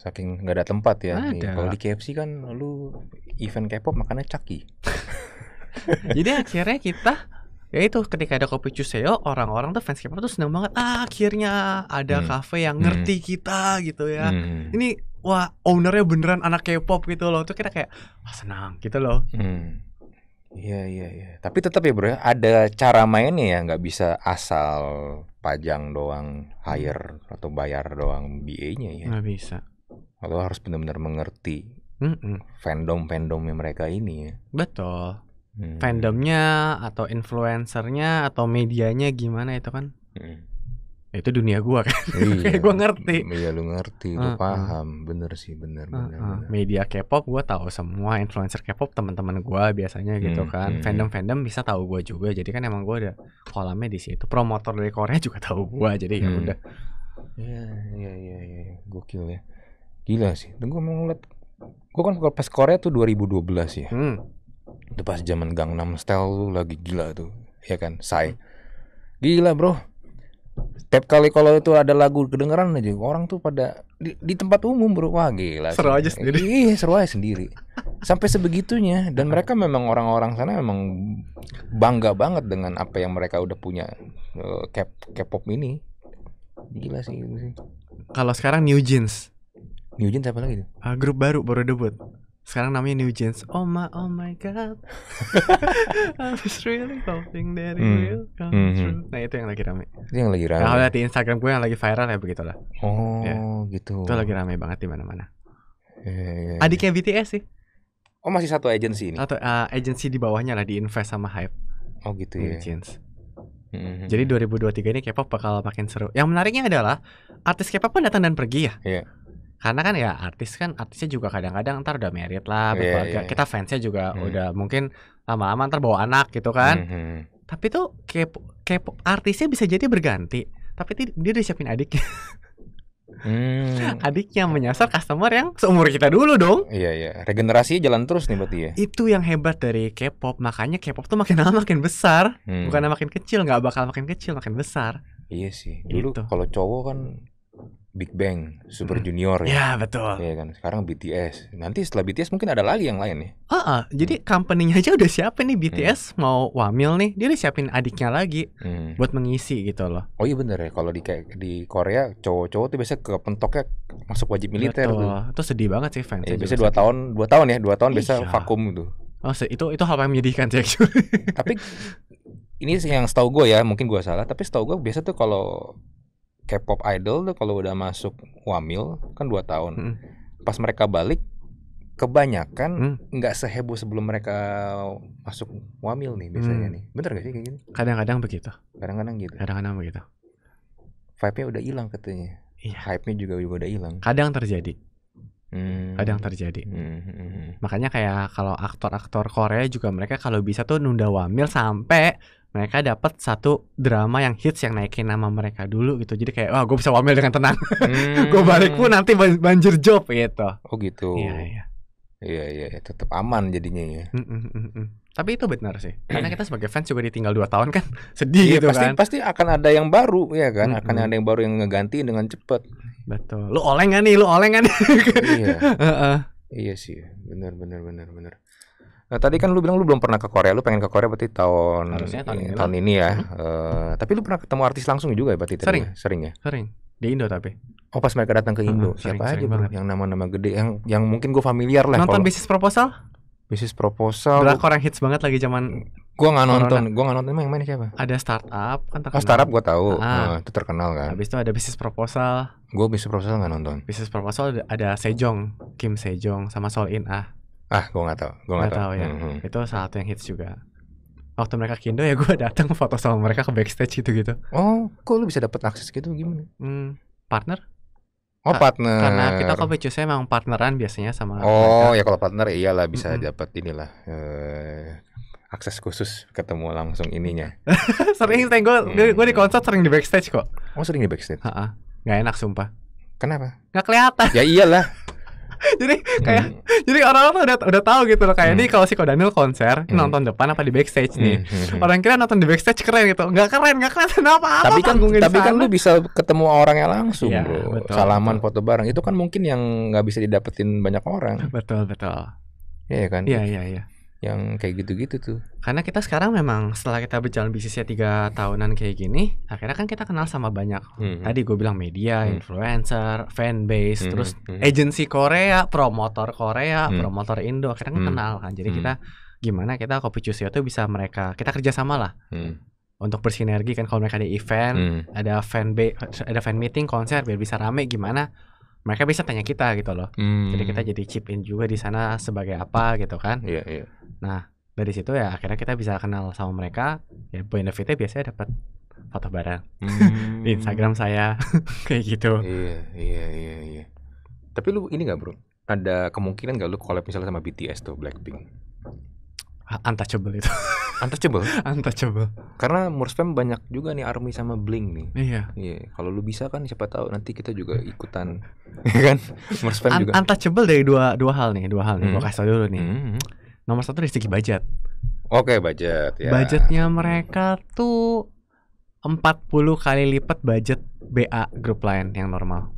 Saking gak ada tempat ya. Kalau di KFC kan lu event K-pop makannya caki. Jadi akhirnya kita ya itu ketika ada kopi Cuseo ya, orang-orang tuh fans K-pop tuh seneng banget ah, akhirnya ada hmm. kafe yang hmm. ngerti hmm. kita gitu ya hmm. ini wah ownernya beneran anak K-pop gitu loh tuh kita kayak wah senang gitu loh hmm. Iya iya iya. Tapi tetap ya bro, ya, ada cara mainnya ya, nggak bisa asal pajang doang, hire atau bayar doang BA-nya ya. Nggak bisa. Atau harus benar-benar mengerti Mm-mm. fandom fandomnya mereka ini ya. Betul hmm. fandomnya atau influencernya atau medianya gimana itu kan hmm. itu dunia gua kan iya, gua ngerti iya lu ngerti lu uh, paham uh. bener sih bener uh, bener, uh. bener media K-pop gua tahu semua influencer K-pop teman-teman gua biasanya hmm, gitu kan hmm. fandom fandom bisa tahu gua juga jadi kan emang gua ada kolamnya di situ promotor dari Korea juga tahu gua jadi hmm. ya udah Iya, iya, iya, iya, gokil ya. Gila sih. Dan gua mau ngeliat, gue kan pas Korea tuh 2012 ya. Hmm itu pas zaman Gangnam Style lu lagi gila tuh ya kan say hmm. gila bro Tiap kali kalau itu ada lagu kedengeran aja orang tuh pada di, di tempat umum bro wah gila seru aja sendiri iya seru aja sendiri sampai sebegitunya dan hmm. mereka memang orang-orang sana memang bangga banget dengan apa yang mereka udah punya uh, K-pop ini gila sih, sih. kalau sekarang New Jeans New Jeans apa lagi tuh? Uh, grup baru baru debut sekarang namanya New Jeans. Oh my, oh my god, I'm just really hoping that it mm. will come mm -hmm. true. Nah itu yang lagi rame. Itu yang lagi rame. Nah, di Instagram gue yang lagi viral ya begitulah. Oh ya. gitu. Itu lagi rame banget di mana-mana. Eh, ya, ya, ya, Adiknya BTS sih. Oh masih satu agensi ini? Atau uh, ah, agensi di bawahnya lah di invest sama hype. Oh gitu New ya. Jeans. Mm -hmm. Jadi 2023 ini K-pop bakal makin seru. Yang menariknya adalah artis K-pop pun datang dan pergi ya. Yeah karena kan ya artis kan artisnya juga kadang-kadang ntar udah merit lah iya, berkeluarga yeah, yeah, kita fansnya juga hmm. udah mungkin lama-lama ntar bawa anak gitu kan hmm. hmm. tapi tuh kepo kepo artisnya bisa jadi berganti tapi dia udah siapin adiknya hmm. adiknya menyasar customer yang seumur kita dulu dong iya iya regenerasi jalan terus nih berarti ya itu yang hebat dari K-pop makanya K-pop tuh makin lama makin besar hmm. bukan makin kecil nggak bakal makin kecil makin besar Iya sih. Dulu gitu. kalau cowok kan Big Bang, Super hmm. Junior ya. Ya betul. Iya kan. Sekarang BTS. Nanti setelah BTS mungkin ada lagi yang lain nih. Ah, uh-uh, hmm. jadi company-nya aja udah siapin nih BTS hmm. mau wamil nih, dia udah siapin adiknya lagi hmm. buat mengisi gitu loh. Oh iya bener ya. Kalau di kayak di Korea cowok-cowok tuh biasanya ke pentoknya masuk wajib militer betul. tuh. Itu sedih banget sih fans. Ya, biasanya dua tahun, dua tahun ya, dua tahun biasa iya. vakum gitu. Oh, itu itu hal yang menyedihkan sih actually. tapi ini yang setahu gue ya, mungkin gue salah, tapi setahu gue biasa tuh kalau K-pop idol tuh kalau udah masuk wamil kan dua tahun. Hmm. Pas mereka balik kebanyakan hmm. nggak hmm. seheboh sebelum mereka masuk wamil nih biasanya hmm. nih. Bener gak sih kayak gini? Kadang-kadang begitu. Kadang-kadang gitu. Kadang-kadang begitu. Vibe-nya udah hilang katanya. Iya. Hype-nya juga udah hilang. Kadang terjadi. Hmm. Kadang terjadi. Hmm, hmm. hmm. Makanya kayak kalau aktor-aktor Korea juga mereka kalau bisa tuh nunda wamil sampai mereka dapat satu drama yang hits yang naikin nama mereka dulu gitu jadi kayak wah gue bisa wamil dengan tenang hmm. gue balik pun nanti banjir job gitu oh gitu iya iya iya iya, iya. tetap aman jadinya ya mm -mm -mm. tapi itu benar sih karena kita sebagai fans juga ditinggal dua tahun kan sedih iya, gitu pasti, kan pasti akan ada yang baru ya kan mm -hmm. akan hmm. ada yang baru yang ngeganti dengan cepet. betul lu oleng gak nih lu oleng gak nih iya iya sih benar benar benar benar Nah tadi kan lu bilang lu belum pernah ke Korea, lu pengen ke Korea berarti tahun tahun ini, tahun ini ya. Hmm? Uh, tapi lu pernah ketemu artis langsung juga ya berarti tadi? Sering, ya? sering ya. Sering di Indo tapi. Oh pas mereka datang ke hmm, Indo, hmm, siapa sering, aja sering bro yang nama-nama gede yang yang mungkin gue familiar lah. Nonton bisnis proposal? Bisnis proposal. Drakor yang hits banget lagi zaman Gua nggak nonton, gua nggak nonton. Emang yang mana siapa? Ada startup kan terkenal. Oh, startup gua tahu. Ah. Nah, itu terkenal kan. Habis itu ada bisnis proposal. Gua bisnis proposal nggak nonton. Bisnis proposal ada, ada Sejong, Kim Sejong sama Sol In Ah. Ah, gue gak tau Gue gak, tau tau ya. Mm -hmm. Itu salah satu yang hits juga. Waktu mereka kindo ya gue datang foto sama mereka ke backstage gitu gitu. Oh, kok lu bisa dapet akses gitu gimana? Hmm, partner? Oh, partner. Karena kita ke BCC emang partneran biasanya sama Oh, mereka. ya kalau partner iyalah bisa mm -hmm. dapat inilah eh, akses khusus ketemu langsung ininya. sering sering gue mm. gue di mm-hmm. konser sering di backstage kok. Oh, sering di backstage. Heeh. Gak enak sumpah. Kenapa? Gak kelihatan. Ya iyalah. jadi kayak hmm. jadi orang-orang udah udah tahu gitu loh kayak hmm. nih kalau si Kodanil konser hmm. nonton depan apa di backstage nih hmm, hmm, hmm. orang kira nonton di backstage keren gitu nggak keren nggak keren kenapa apa tapi kan tapi kan lu bisa ketemu orangnya langsung ya, bro betul, salaman foto bareng itu kan mungkin yang nggak bisa didapetin banyak orang betul betul Iya kan? Iya iya iya yang kayak gitu-gitu tuh. Karena kita sekarang memang setelah kita berjalan bisnisnya tiga tahunan kayak gini, akhirnya kan kita kenal sama banyak. Hmm. Tadi gue bilang media, hmm. influencer, fanbase, hmm. terus hmm. agensi Korea, promotor Korea, hmm. promotor Indo, akhirnya hmm. kenal kan. Jadi hmm. kita mm-hmm. gimana kita kopi Cusio tuh bisa mereka kita sama lah. Hmm untuk bersinergi kan kalau mereka ada event, hmm. ada fan ada fan meeting konser biar bisa rame gimana mereka bisa tanya kita gitu loh. Hmm. Jadi kita jadi chip in juga di sana sebagai apa gitu kan. Iya, yeah, iya. Yeah. Nah, dari situ ya akhirnya kita bisa kenal sama mereka. Ya benefitnya biasanya dapat foto bareng. Hmm. di Instagram saya kayak gitu. Iya, iya, iya, iya. Tapi lu ini gak bro? Ada kemungkinan gak lu collab misalnya sama BTS tuh Blackpink? untouchable itu. untouchable. untouchable. Karena murspam banyak juga nih Army sama Blink nih. Iya. Iya, kalau lu bisa kan siapa tahu nanti kita juga ikutan iya kan murspam juga. Untouchable dari dua dua hal nih, dua hal nih. Hmm. kasih tau dulu nih. Hmm. Nomor satu dari segi budget. Oke, okay, budget ya. Budgetnya mereka tuh 40 kali lipat budget BA grup lain yang normal.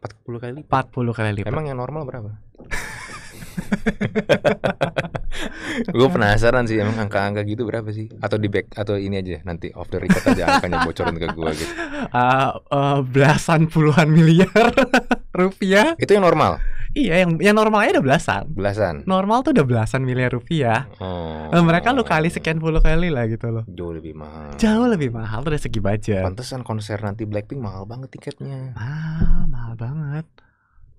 40 kali lipat. 40 kali lipat. Emang yang normal berapa? gue penasaran sih emang angka-angka gitu berapa sih? Atau di back atau ini aja nanti off the record aja angkanya bocorin ke gue gitu. Uh, uh, belasan puluhan miliar rupiah. Itu yang normal. Iya, yang yang normalnya udah belasan. Belasan. Normal tuh udah belasan miliar rupiah. Oh. Eh, mereka lu kali sekian puluh kali lah gitu loh. Jauh lebih mahal. Jauh lebih mahal tuh dari segi budget. Pantesan konser nanti Blackpink mahal banget tiketnya. ah mahal banget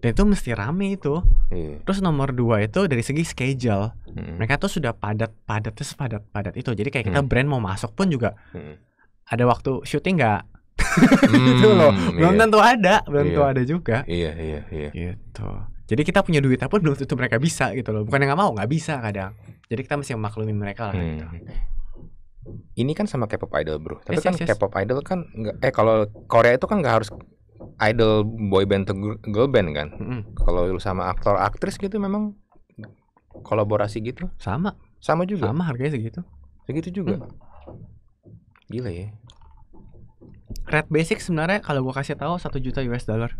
dan itu mesti rame itu iya. terus nomor dua itu dari segi schedule hmm. mereka tuh sudah padat padat terus padat padat itu jadi kayak kita hmm. brand mau masuk pun juga hmm. ada waktu syuting nggak hmm, itu loh iya. belum yeah. tentu ada belum iya. tentu ada juga iya iya iya gitu jadi kita punya duit pun belum tentu mereka bisa gitu loh bukan yang nggak mau nggak bisa kadang jadi kita mesti memaklumi mereka lah hmm. gitu mm. ini kan sama K-pop idol bro tapi yes, kan yes, yes. K-pop idol kan eh kalau Korea itu kan nggak harus idol boy band atau girl band kan. Mm. Kalau lu sama aktor aktris gitu memang kolaborasi gitu. Sama. Sama juga. Sama harganya segitu. Segitu juga. Mm. Gila ya. Red Basic sebenarnya kalau gua kasih tahu satu juta US dollar.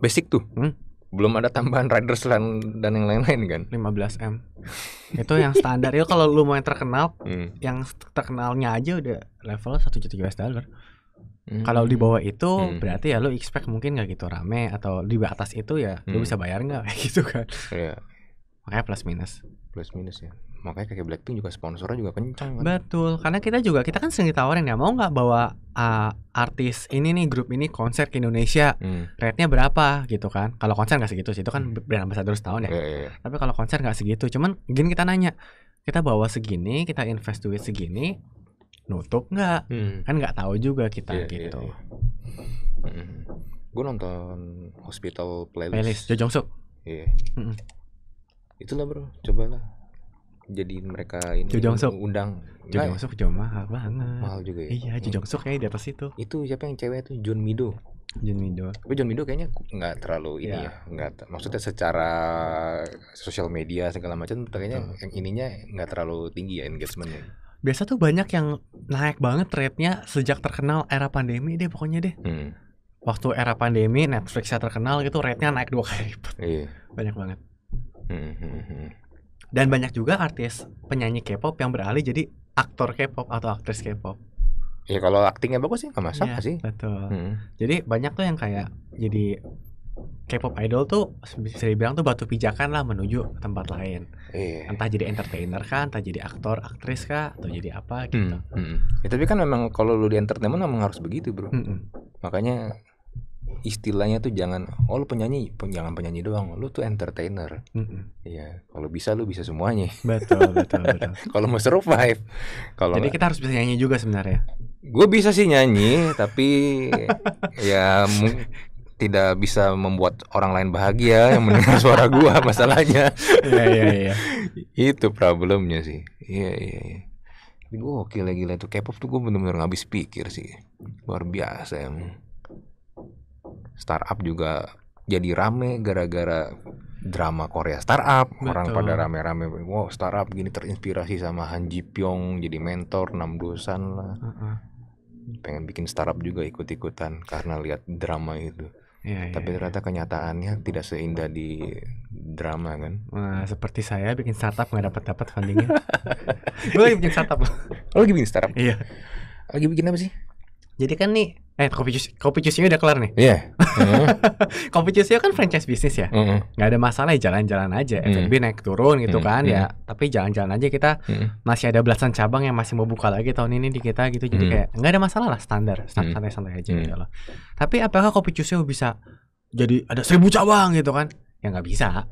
Basic tuh. mm. Belum ada tambahan riders dan dan yang lain-lain kan. 15 M. itu yang standar. ya kalau lu mau yang terkenal, hmm. yang terkenalnya aja udah level satu juta US dollar. Kalau di bawah itu hmm. berarti ya lu expect mungkin gak gitu rame atau di atas itu ya hmm. lu bisa bayar nggak gitu kan. Yeah. Makanya plus minus. Plus minus ya. Makanya kayak Blackpink juga sponsornya juga kencang kan. Betul. Karena kita juga kita kan sering ditawarin ya mau nggak bawa uh, artis ini nih grup ini konser ke Indonesia. Hmm. Rate-nya berapa gitu kan. Kalau konser gak segitu sih itu kan hmm. brand ambassador tahun ya. Yeah, yeah, yeah. Tapi kalau konser gak segitu. Cuman gini kita nanya kita bawa segini, kita invest duit segini, nutup nggak hmm. kan nggak tahu juga kita yeah, iya, gitu yeah, yeah. Mm. gue nonton hospital playlist playlist Jo Jong Suk iya yeah. mm -mm. itulah bro cobalah jadi mereka ini Jo Sok. Suk undang Jo Jong Suk cuma mahal banget mahal juga ya iya Jo hmm. Jong Suk kayak di atas itu itu siapa yang cewek itu Jun Mido Jun Mido. Tapi Jun Mido kayaknya nggak terlalu ini yeah. ya, nggak maksudnya secara sosial media segala macam kayaknya hmm. yang ininya nggak terlalu tinggi ya engagementnya biasa tuh banyak yang naik banget rate-nya sejak terkenal era pandemi deh pokoknya deh. Hmm. Waktu era pandemi Netflix Netflixnya terkenal gitu rate-nya naik dua kali lipat. Iya. Banyak banget. Hmm, hmm, hmm. Dan banyak juga artis penyanyi K-pop yang beralih jadi aktor K-pop atau aktris K-pop. Ya kalau aktingnya bagus sih nggak masalah ya, sih. Betul. Hmm. Jadi banyak tuh yang kayak jadi K-pop idol tuh bisa dibilang tuh batu pijakan lah menuju tempat lain. Iya. Entah jadi entertainer kan, entah jadi aktor, aktris kah, atau jadi apa gitu. Hmm, hmm. Ya tapi kan memang kalau lu di entertainment memang harus begitu, Bro. Hmm, hmm. Makanya istilahnya tuh jangan oh lu penyanyi, jangan penyanyi doang, lu tuh entertainer. Hmm, hmm. Iya, hmm, kalau bisa lu bisa semuanya. Betul, betul, betul. kalau mau survive. Kalau Jadi kita harus bisa nyanyi juga sebenarnya. Gue bisa sih nyanyi, tapi ya tidak bisa membuat orang lain bahagia yang mendengar suara gua masalahnya. Iya iya iya. Itu problemnya sih. Iya iya iya. Tapi gue oke lagi lah itu K-pop tuh gua benar-benar gak habis pikir sih. Luar biasa yang startup juga jadi rame gara-gara drama Korea startup Betul. orang pada rame-rame wow startup gini terinspirasi sama Han Ji Pyong jadi mentor enam dosan lah uh -uh. pengen bikin startup juga ikut-ikutan karena lihat drama itu Iya, iya, Tapi iya. ternyata iya. kenyataannya tidak seindah di drama kan. Nah, seperti saya bikin startup nggak dapat dapat fundingnya. gue lagi bikin startup. Lo oh, lagi bikin startup? Iya. Lagi bikin apa sih? Jadi kan nih Eh, kopi jus kopi jusnya udah kelar nih. Iya. Yeah. Mm. kopi jusnya kan franchise bisnis ya. Mm -hmm. Gak ada masalah ya, jalan-jalan aja. Mm. naik turun gitu mm. kan mm. ya. Tapi jalan-jalan aja kita mm. masih ada belasan cabang yang masih mau buka lagi tahun ini di kita gitu. Jadi mm. kayak nggak ada masalah lah standar, santai-santai aja mm. gitu loh. Tapi apakah kopi jusnya bisa jadi ada seribu cabang gitu kan? Ya nggak bisa.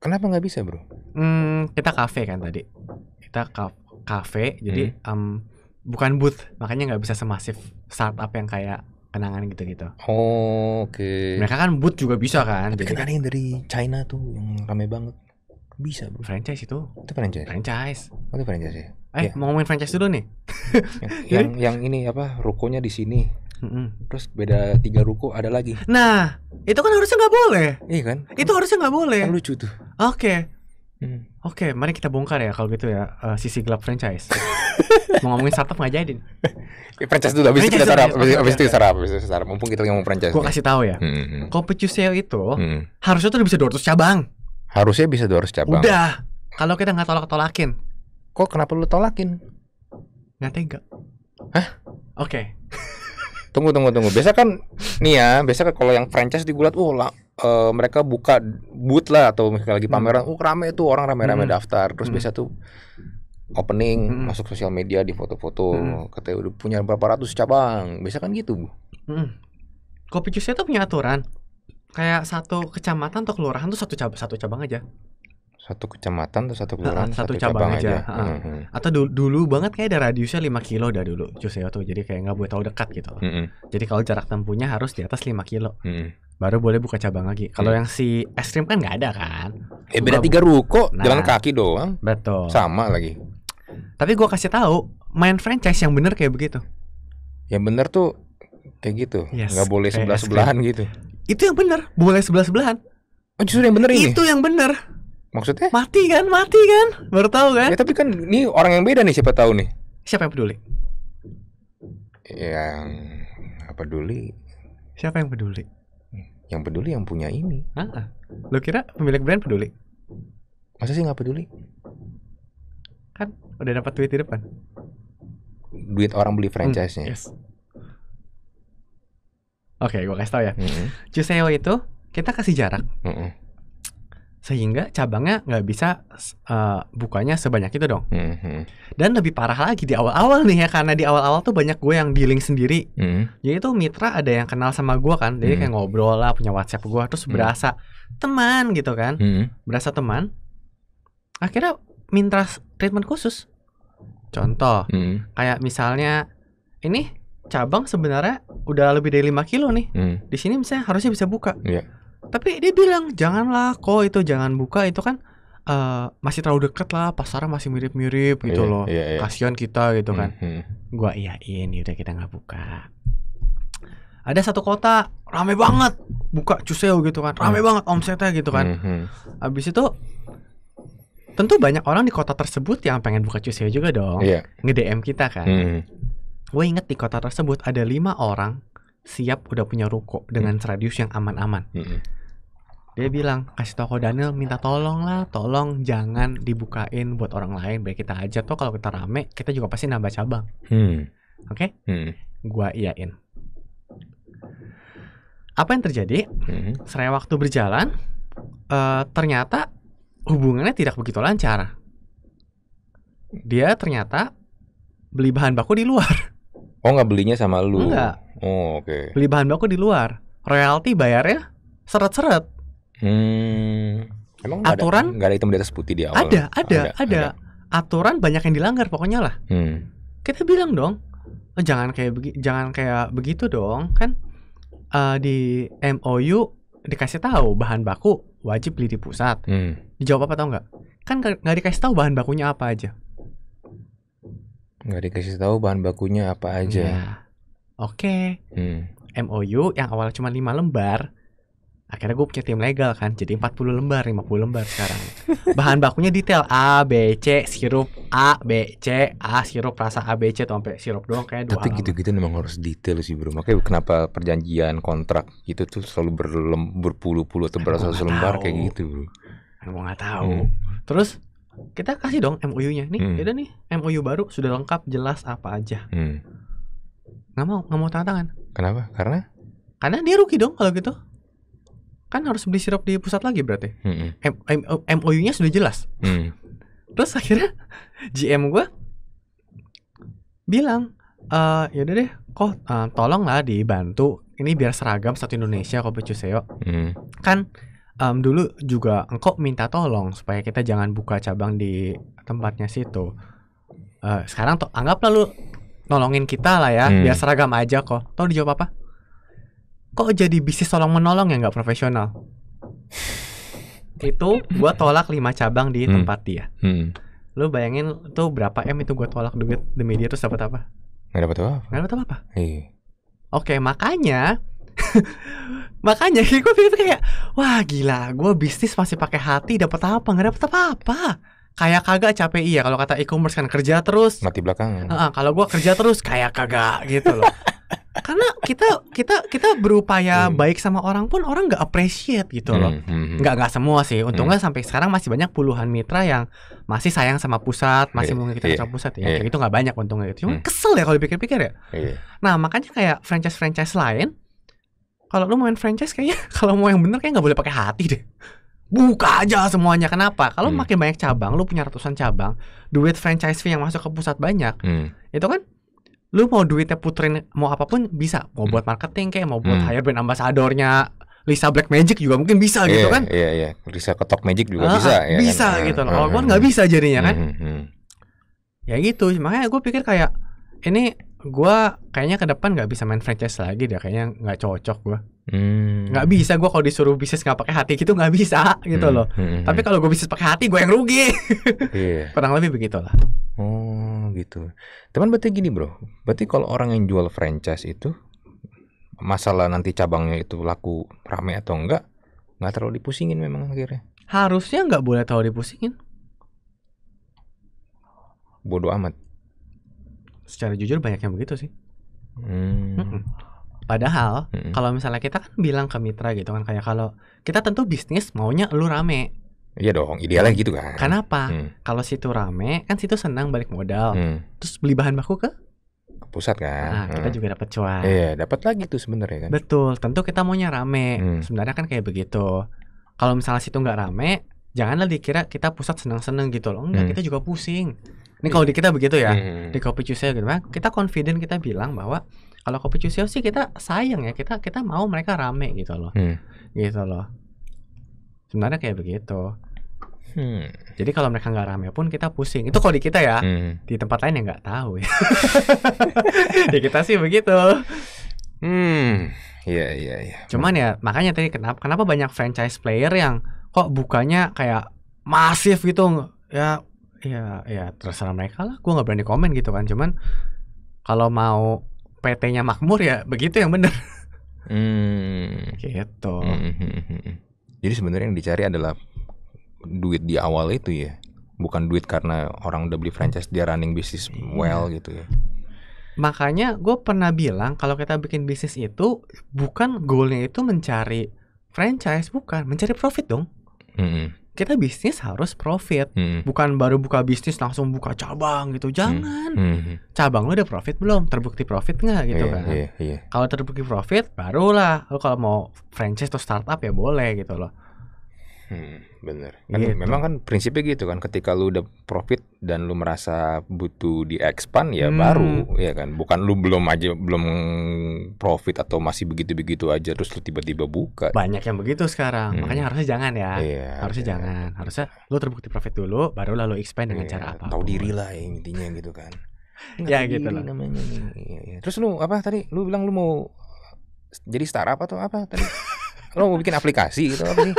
Kenapa nggak bisa bro? Hmm, kita kafe kan tadi. Kita kafe, jadi um, bukan booth, makanya nggak bisa semasif startup yang kayak kenangan gitu-gitu. Oh, oke. Okay. Mereka kan boot juga bisa kan. Tapi kan ada yang dari China tuh yang rame banget. Bisa, bro. Franchise itu. Itu franchise. Franchise. Oh, itu franchise ya. Eh, ya. mau ngomongin franchise dulu nih. yang, yang ini apa? Rukonya di sini. Mm-hmm. Terus beda tiga ruko ada lagi. Nah, itu kan harusnya nggak boleh. Iya kan? Itu harusnya nggak boleh. Kan lucu tuh. Oke. Okay. Hmm. Oke, okay, mari kita bongkar ya kalau gitu ya uh, sisi gelap franchise. mau ngomongin startup nggak jadi? Ya, franchise dulu, habis kita sarap, habis, habis itu startup, habis itu sarap. Mumpung kita ngomong franchise. Gue kasih tahu ya. Hmm. hmm, hmm. Sale itu hmm. hmm. harusnya tuh bisa dua ratus cabang. Harusnya bisa dua ratus cabang. Udah. Kalau kita nggak tolak-tolakin. Kok kenapa lu tolakin? Nggak tega. Hah? Oke. Okay. tunggu, tunggu, tunggu. Biasa kan nih ya, biasa kan kalau yang franchise digulat, oh uh, mereka buka booth lah atau misalnya lagi hmm. pameran, hmm. oh rame tuh orang rame-rame hmm. daftar, terus hmm. biasa tuh opening hmm. masuk sosial media di foto-foto, hmm. katanya udah punya berapa ratus cabang, biasa kan gitu bu. Hmm. Kopi Cusnya tuh punya aturan, kayak satu kecamatan atau kelurahan tuh satu cabang satu cabang aja. Satu kecamatan atau satu kelurahan satu, satu cabang, cabang aja. aja. Hmm. hmm. Atau dulu, dulu banget kayak ada radiusnya 5 kilo dah dulu Cusnya tuh, jadi kayak nggak boleh tahu dekat gitu. Hmm, hmm. Jadi kalau jarak tempuhnya harus di atas 5 kilo. Hmm, hmm baru boleh buka cabang lagi. Kalau iya. yang si es krim kan nggak ada kan? Eh beda tiga ruko, nah, jalan kaki doang. Betul. Sama lagi. Tapi gua kasih tahu, main franchise yang bener kayak begitu. Yang bener tuh kayak gitu, yes, nggak boleh sebelah sebelahan gitu. Itu yang bener, boleh sebelah sebelahan. Oh justru yang bener ini? Itu yang bener. Maksudnya? Mati kan, mati kan, baru tahu kan? Ya, tapi kan ini orang yang beda nih siapa tahu nih. Siapa yang peduli? Yang peduli. Siapa yang peduli? Yang peduli yang punya ini. Ah, lo kira pemilik brand peduli? Masa sih nggak peduli? Kan udah dapat duit di depan. Duit orang beli hmm, franchise-nya. Hmm, yes. Oke, okay, gue kasih tau ya. Mm -hmm. Juseo itu kita kasih jarak. Mm -hmm sehingga cabangnya nggak bisa uh, bukanya sebanyak itu dong. Mm -hmm. Dan lebih parah lagi di awal-awal nih ya karena di awal-awal tuh banyak gue yang dealing sendiri. Mm -hmm. Jadi tuh mitra ada yang kenal sama gue kan, jadi mm -hmm. kayak ngobrol lah punya WhatsApp gue terus mm -hmm. berasa teman gitu kan, mm -hmm. berasa teman. Akhirnya minta treatment khusus. Contoh, mm -hmm. kayak misalnya ini cabang sebenarnya udah lebih dari 5 kilo nih. Mm -hmm. Di sini misalnya harusnya bisa buka. Yeah tapi dia bilang janganlah kok itu jangan buka itu kan uh, masih terlalu deket lah pasar masih mirip-mirip gitu yeah, loh yeah, yeah. kasihan kita gitu kan mm-hmm. gua iyain yaudah kita nggak buka ada satu kota rame banget buka cuseo gitu kan rame banget omsetnya gitu kan mm-hmm. Hmm. abis itu tentu banyak orang di kota tersebut yang pengen buka cuseo juga dong yeah. nge DM kita kan mm-hmm. gue inget di kota tersebut ada lima orang siap udah punya ruko dengan mm-hmm. radius yang aman-aman hmm, dia bilang kasih toko Daniel minta tolong lah tolong jangan dibukain buat orang lain biar kita aja tuh kalau kita rame kita juga pasti nambah cabang hmm. oke okay? hmm. gua iyain apa yang terjadi hmm. serai waktu berjalan uh, ternyata hubungannya tidak begitu lancar dia ternyata beli bahan baku di luar oh nggak belinya sama lu Enggak. oh oke okay. beli bahan baku di luar royalti bayarnya seret-seret Hmm. Emang aturan nggak ada, gak ada hitam di atas putih di awal. Ada, oh, ada, ada, ada. Aturan banyak yang dilanggar pokoknya lah. Hmm. Kita bilang dong, oh, jangan kayak begi, jangan kayak begitu dong, kan? Uh, di MOU dikasih tahu bahan baku wajib beli di pusat. Hmm. Dijawab apa tau nggak? Kan nggak dikasih tahu bahan bakunya apa aja. Nggak dikasih tahu bahan bakunya apa aja. Ya. Oke. Okay. Hmm. MOU yang awal cuma lima lembar akhirnya gue punya tim legal kan jadi 40 lembar 50 lembar sekarang bahan bakunya detail A B C sirup A B C A sirup rasa A B C atau sampai sirup doang kayak tapi gitu-gitu memang harus detail sih bro makanya kenapa perjanjian kontrak itu tuh selalu berlem, berpuluh-puluh atau berasa lembar kayak gitu bro gue nggak tahu hmm. terus kita kasih dong MOU-nya nih hmm. udah nih MOU baru sudah lengkap jelas apa aja hmm. Gak mau nggak mau tangan. kenapa karena karena dia rugi dong kalau gitu kan harus beli sirup di pusat lagi berarti. Hmm. MOU-nya sudah jelas. Hmm. Terus akhirnya GM gue bilang, e, eh, yaudah deh, kok uh, tolonglah dibantu. Ini biar seragam satu Indonesia kopi Cuseo. Hmm. Kan um, dulu juga engkau minta tolong supaya kita jangan buka cabang di tempatnya situ. Uh, sekarang to anggaplah lu nolongin kita lah ya, hmm. biar seragam aja kok. Tahu dijawab apa? kok jadi bisnis tolong menolong ya nggak profesional itu gue tolak lima cabang di hmm. tempat dia hmm. lu bayangin tuh berapa m itu gue tolak duit demi dia terus dapat apa nggak dapat apa nggak dapat apa, -apa. Iya. oke makanya makanya gue pikir kayak wah gila gue bisnis masih pakai hati dapat apa nggak dapat apa apa kayak kagak capek iya kalau kata e-commerce kan kerja terus mati belakang uh -uh, kalau gue kerja terus kayak kagak gitu loh karena kita kita kita berupaya hmm. baik sama orang pun orang nggak appreciate gitu loh nggak hmm, hmm. hmm. nggak semua sih untungnya hmm. sampai sekarang masih banyak puluhan mitra yang masih sayang sama pusat masih yeah. mungkin kita yeah. sama pusat ya yeah. kayak gitu nggak banyak untungnya itu cuma hmm. kesel ya kalau dipikir-pikir ya yeah. nah makanya kayak franchise franchise lain kalau lu main franchise kayaknya kalau mau yang bener kayak nggak boleh pakai hati deh buka aja semuanya kenapa kalau hmm. makin banyak cabang lu punya ratusan cabang duit franchise fee yang masuk ke pusat banyak hmm. itu kan lu mau duitnya puterin mau apapun bisa mau hmm. buat marketing kayak mau buat hmm. hire brand ambasadornya Lisa Black Magic juga mungkin bisa yeah, gitu kan iya yeah, iya yeah. Lisa Ketok Magic juga ah, bisa ah, ya bisa kan? gitu loh hmm, kalau hmm. nggak hmm. bisa jadinya kan hmm. hmm ya gitu makanya gue pikir kayak ini gue kayaknya ke depan nggak bisa main franchise lagi deh kayaknya nggak cocok gue hmm. nggak hmm. bisa gue kalau disuruh bisnis nggak pakai hati gitu nggak bisa gitu hmm. loh hmm. hmm tapi hmm. kalau gue bisnis pakai hati gue yang rugi yeah. kurang lebih begitulah oh gitu teman berarti gini bro berarti kalau orang yang jual franchise itu masalah nanti cabangnya itu laku rame atau enggak nggak terlalu dipusingin memang akhirnya harusnya nggak boleh terlalu dipusingin bodoh amat secara jujur banyak yang begitu sih hmm. padahal hmm. kalau misalnya kita kan bilang ke mitra gitu kan kayak kalau kita tentu bisnis maunya lu rame Iya dong, idealnya gitu kan. Kenapa? Hmm. Kalau situ rame, kan situ senang balik modal. Hmm. Terus beli bahan baku ke pusat kan. Nah, kita hmm. juga dapat cuan. Iya, dapat lagi tuh sebenarnya kan. Betul, tentu kita maunya rame. Hmm. Sebenarnya kan kayak begitu. Kalau misalnya situ nggak rame, janganlah dikira kita pusat senang-senang gitu loh. Enggak, hmm. kita juga pusing. Ini kalau di kita begitu ya. Hmm. Di kopi Cuseo gitu. kan. kita confident kita bilang bahwa kalau kopi Cuseo sih kita sayang ya. Kita kita mau mereka rame gitu loh. Hmm. Gitu loh. Sebenarnya kayak begitu. Hmm. Jadi kalau mereka nggak rame pun kita pusing. Itu kalau di kita ya. Hmm. Di tempat lain ya nggak tahu. Ya. di kita sih begitu. Hmm. Iya iya iya. Cuman ya makanya tadi kenapa kenapa banyak franchise player yang kok bukanya kayak masif gitu ya ya ya terserah mereka lah gue nggak berani komen gitu kan cuman kalau mau PT-nya makmur ya begitu yang benar. hmm. gitu hmm. jadi sebenarnya yang dicari adalah duit di awal itu ya bukan duit karena orang udah beli franchise dia running bisnis well yeah. gitu ya makanya gue pernah bilang kalau kita bikin bisnis itu bukan goalnya itu mencari franchise bukan mencari profit dong mm -hmm kita bisnis harus profit, hmm. bukan baru buka bisnis langsung buka cabang gitu. Hmm. Jangan. Hmm. Hmm. Cabang lu udah profit belum? Terbukti profit nggak gitu yeah, kan? Yeah, yeah. Kalau terbukti profit, barulah lo kalau mau franchise atau startup ya boleh gitu loh. Hmm, bener. Kan gitu. memang kan prinsipnya gitu kan. Ketika lu udah profit dan lu merasa butuh di expand ya hmm. baru ya kan. Bukan lu belum aja belum profit atau masih begitu-begitu aja terus lu tiba-tiba buka. Banyak yang begitu sekarang. Hmm. Makanya harusnya jangan ya. Yeah, harusnya yeah. jangan. Harusnya lu terbukti profit dulu baru lalu expand dengan yeah, cara apa. Tahu diri lah ya, intinya gitu kan. ya gitu lah. Namanya. Iya, iya. Terus lu apa tadi? Lu bilang lu mau jadi startup atau apa tadi? lo mau bikin aplikasi gitu apa sih?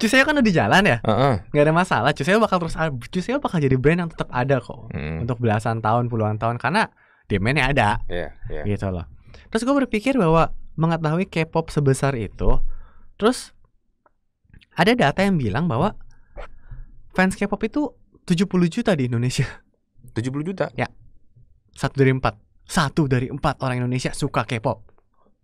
Juseo kan udah di jalan ya, uh-uh. nggak ada masalah. Juseo bakal terus, Juseo bakal jadi brand yang tetap ada kok hmm. untuk belasan tahun, puluhan tahun karena demandnya ada, yeah, yeah. gitu loh. Terus gue berpikir bahwa mengetahui K-pop sebesar itu, terus ada data yang bilang bahwa fans K-pop itu 70 juta di Indonesia. 70 juta? Ya. Satu dari empat. Satu dari empat orang Indonesia suka K-pop.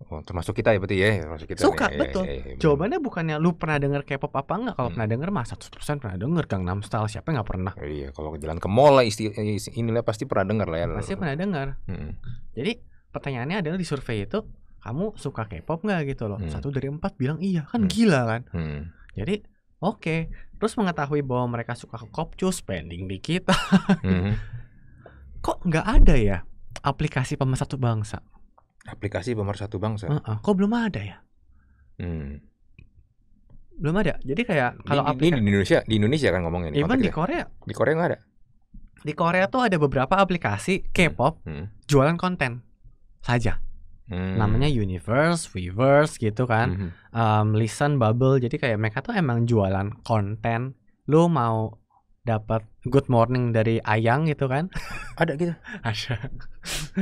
Oh, termasuk kita ya berarti ya, termasuk kita. Suka, nih. Ya, ya, betul. Ya, ya, ya, ya. Jawabannya bukannya lu pernah denger K-pop apa enggak? Kalau hmm. pernah denger mah 100% pernah denger Gangnam Style, siapa yang enggak pernah? Ya, iya, kalau ke jalan ke mall lah isti, eh, ini inilah pasti pernah denger lah ya. Pasti pernah denger. Hmm. Jadi pertanyaannya adalah di survei itu kamu suka K-pop enggak gitu loh? Hmm. Satu dari empat bilang iya, kan hmm. gila kan? Hmm. Jadi oke, okay. terus mengetahui bahwa mereka suka ke Kopcus, spending di kita. hmm. Kok nggak ada ya aplikasi pemersatu bangsa? Aplikasi pemersatu bangsa. Uh -uh. Kok belum ada ya? Hmm. Belum ada. Jadi kayak kalau aplikasi di Indonesia, di Indonesia kan ngomongnya nih. di Korea. Di Korea nggak ada. Di Korea tuh ada beberapa aplikasi hmm. K-pop hmm. Hmm. jualan konten saja. Hmm. Namanya Universe, Reverse gitu kan. Hmm. Um, listen, Bubble. Jadi kayak mereka tuh emang jualan konten. Lu mau dapat good morning dari Ayang gitu kan? Ada gitu. Ada.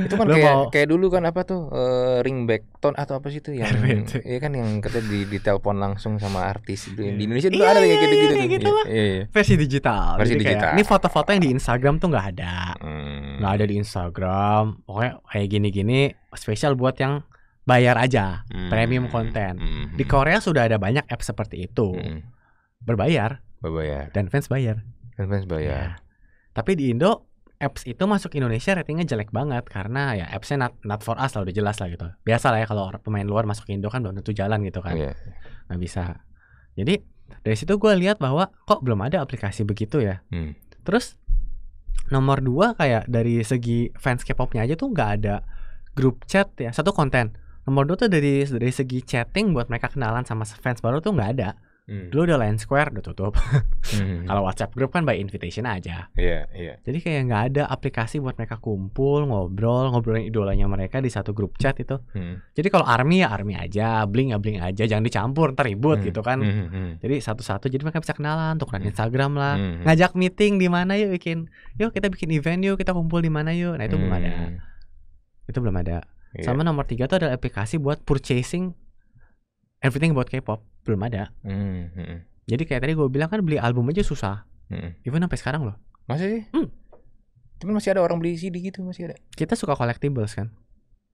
Itu kan kayak mau... kayak dulu kan apa tuh uh, ring back tone atau apa sih itu yang iya kan yang kata di telepon langsung sama artis itu yeah. di iya. Indonesia dulu yeah, iya, ada kayak iya, gitu-gitu iya, gitu. Iya, iya, iya. Versi digital. Versi Jadi digital. Kayak, ini foto-foto yang di Instagram tuh nggak ada. Hmm. ada di Instagram. Pokoknya kayak gini-gini spesial buat yang bayar aja hmm. premium konten. Hmm. Di Korea sudah ada banyak app seperti itu. Hmm. Berbayar. Berbayar. Dan fans bayar. Advance bayar. ya. Iya. Tapi di Indo apps itu masuk Indonesia ratingnya jelek banget karena ya appsnya not, not for us lah udah jelas lah gitu. Biasa lah ya kalau pemain luar masuk Indo kan belum tentu jalan gitu kan. Yeah. Nah bisa. Jadi dari situ gue lihat bahwa kok belum ada aplikasi begitu ya. Hmm. Terus nomor dua kayak dari segi fans K-popnya aja tuh nggak ada grup chat ya satu konten. Nomor dua tuh dari dari segi chatting buat mereka kenalan sama fans baru tuh nggak ada. Hmm. Dulu udah Line Square udah tutup. hmm. Kalau WhatsApp grup kan by invitation aja. Iya, yeah, iya. Yeah. Jadi kayak nggak ada aplikasi buat mereka kumpul, ngobrol, ngobrolin idolanya mereka di satu grup chat itu. Hmm. Jadi kalau army ya army aja, bling ya bling aja, jangan dicampur, ntar ribut hmm. gitu kan. Hmm, hmm, hmm. Jadi satu-satu jadi mereka bisa kenalan, tukeran hmm. Instagram lah, hmm. ngajak meeting di mana yuk bikin, yuk kita bikin event yuk, kita kumpul di mana yuk. Nah, itu hmm. belum ada. Itu belum ada. Yeah. Sama nomor tiga tuh ada aplikasi buat purchasing everything about K-pop belum ada. Mm -hmm. Jadi kayak tadi gue bilang kan beli album aja susah. Mm -hmm. Even sampai sekarang loh. Masih Hmm. Tapi masih ada orang beli CD gitu masih ada. Kita suka collectibles kan.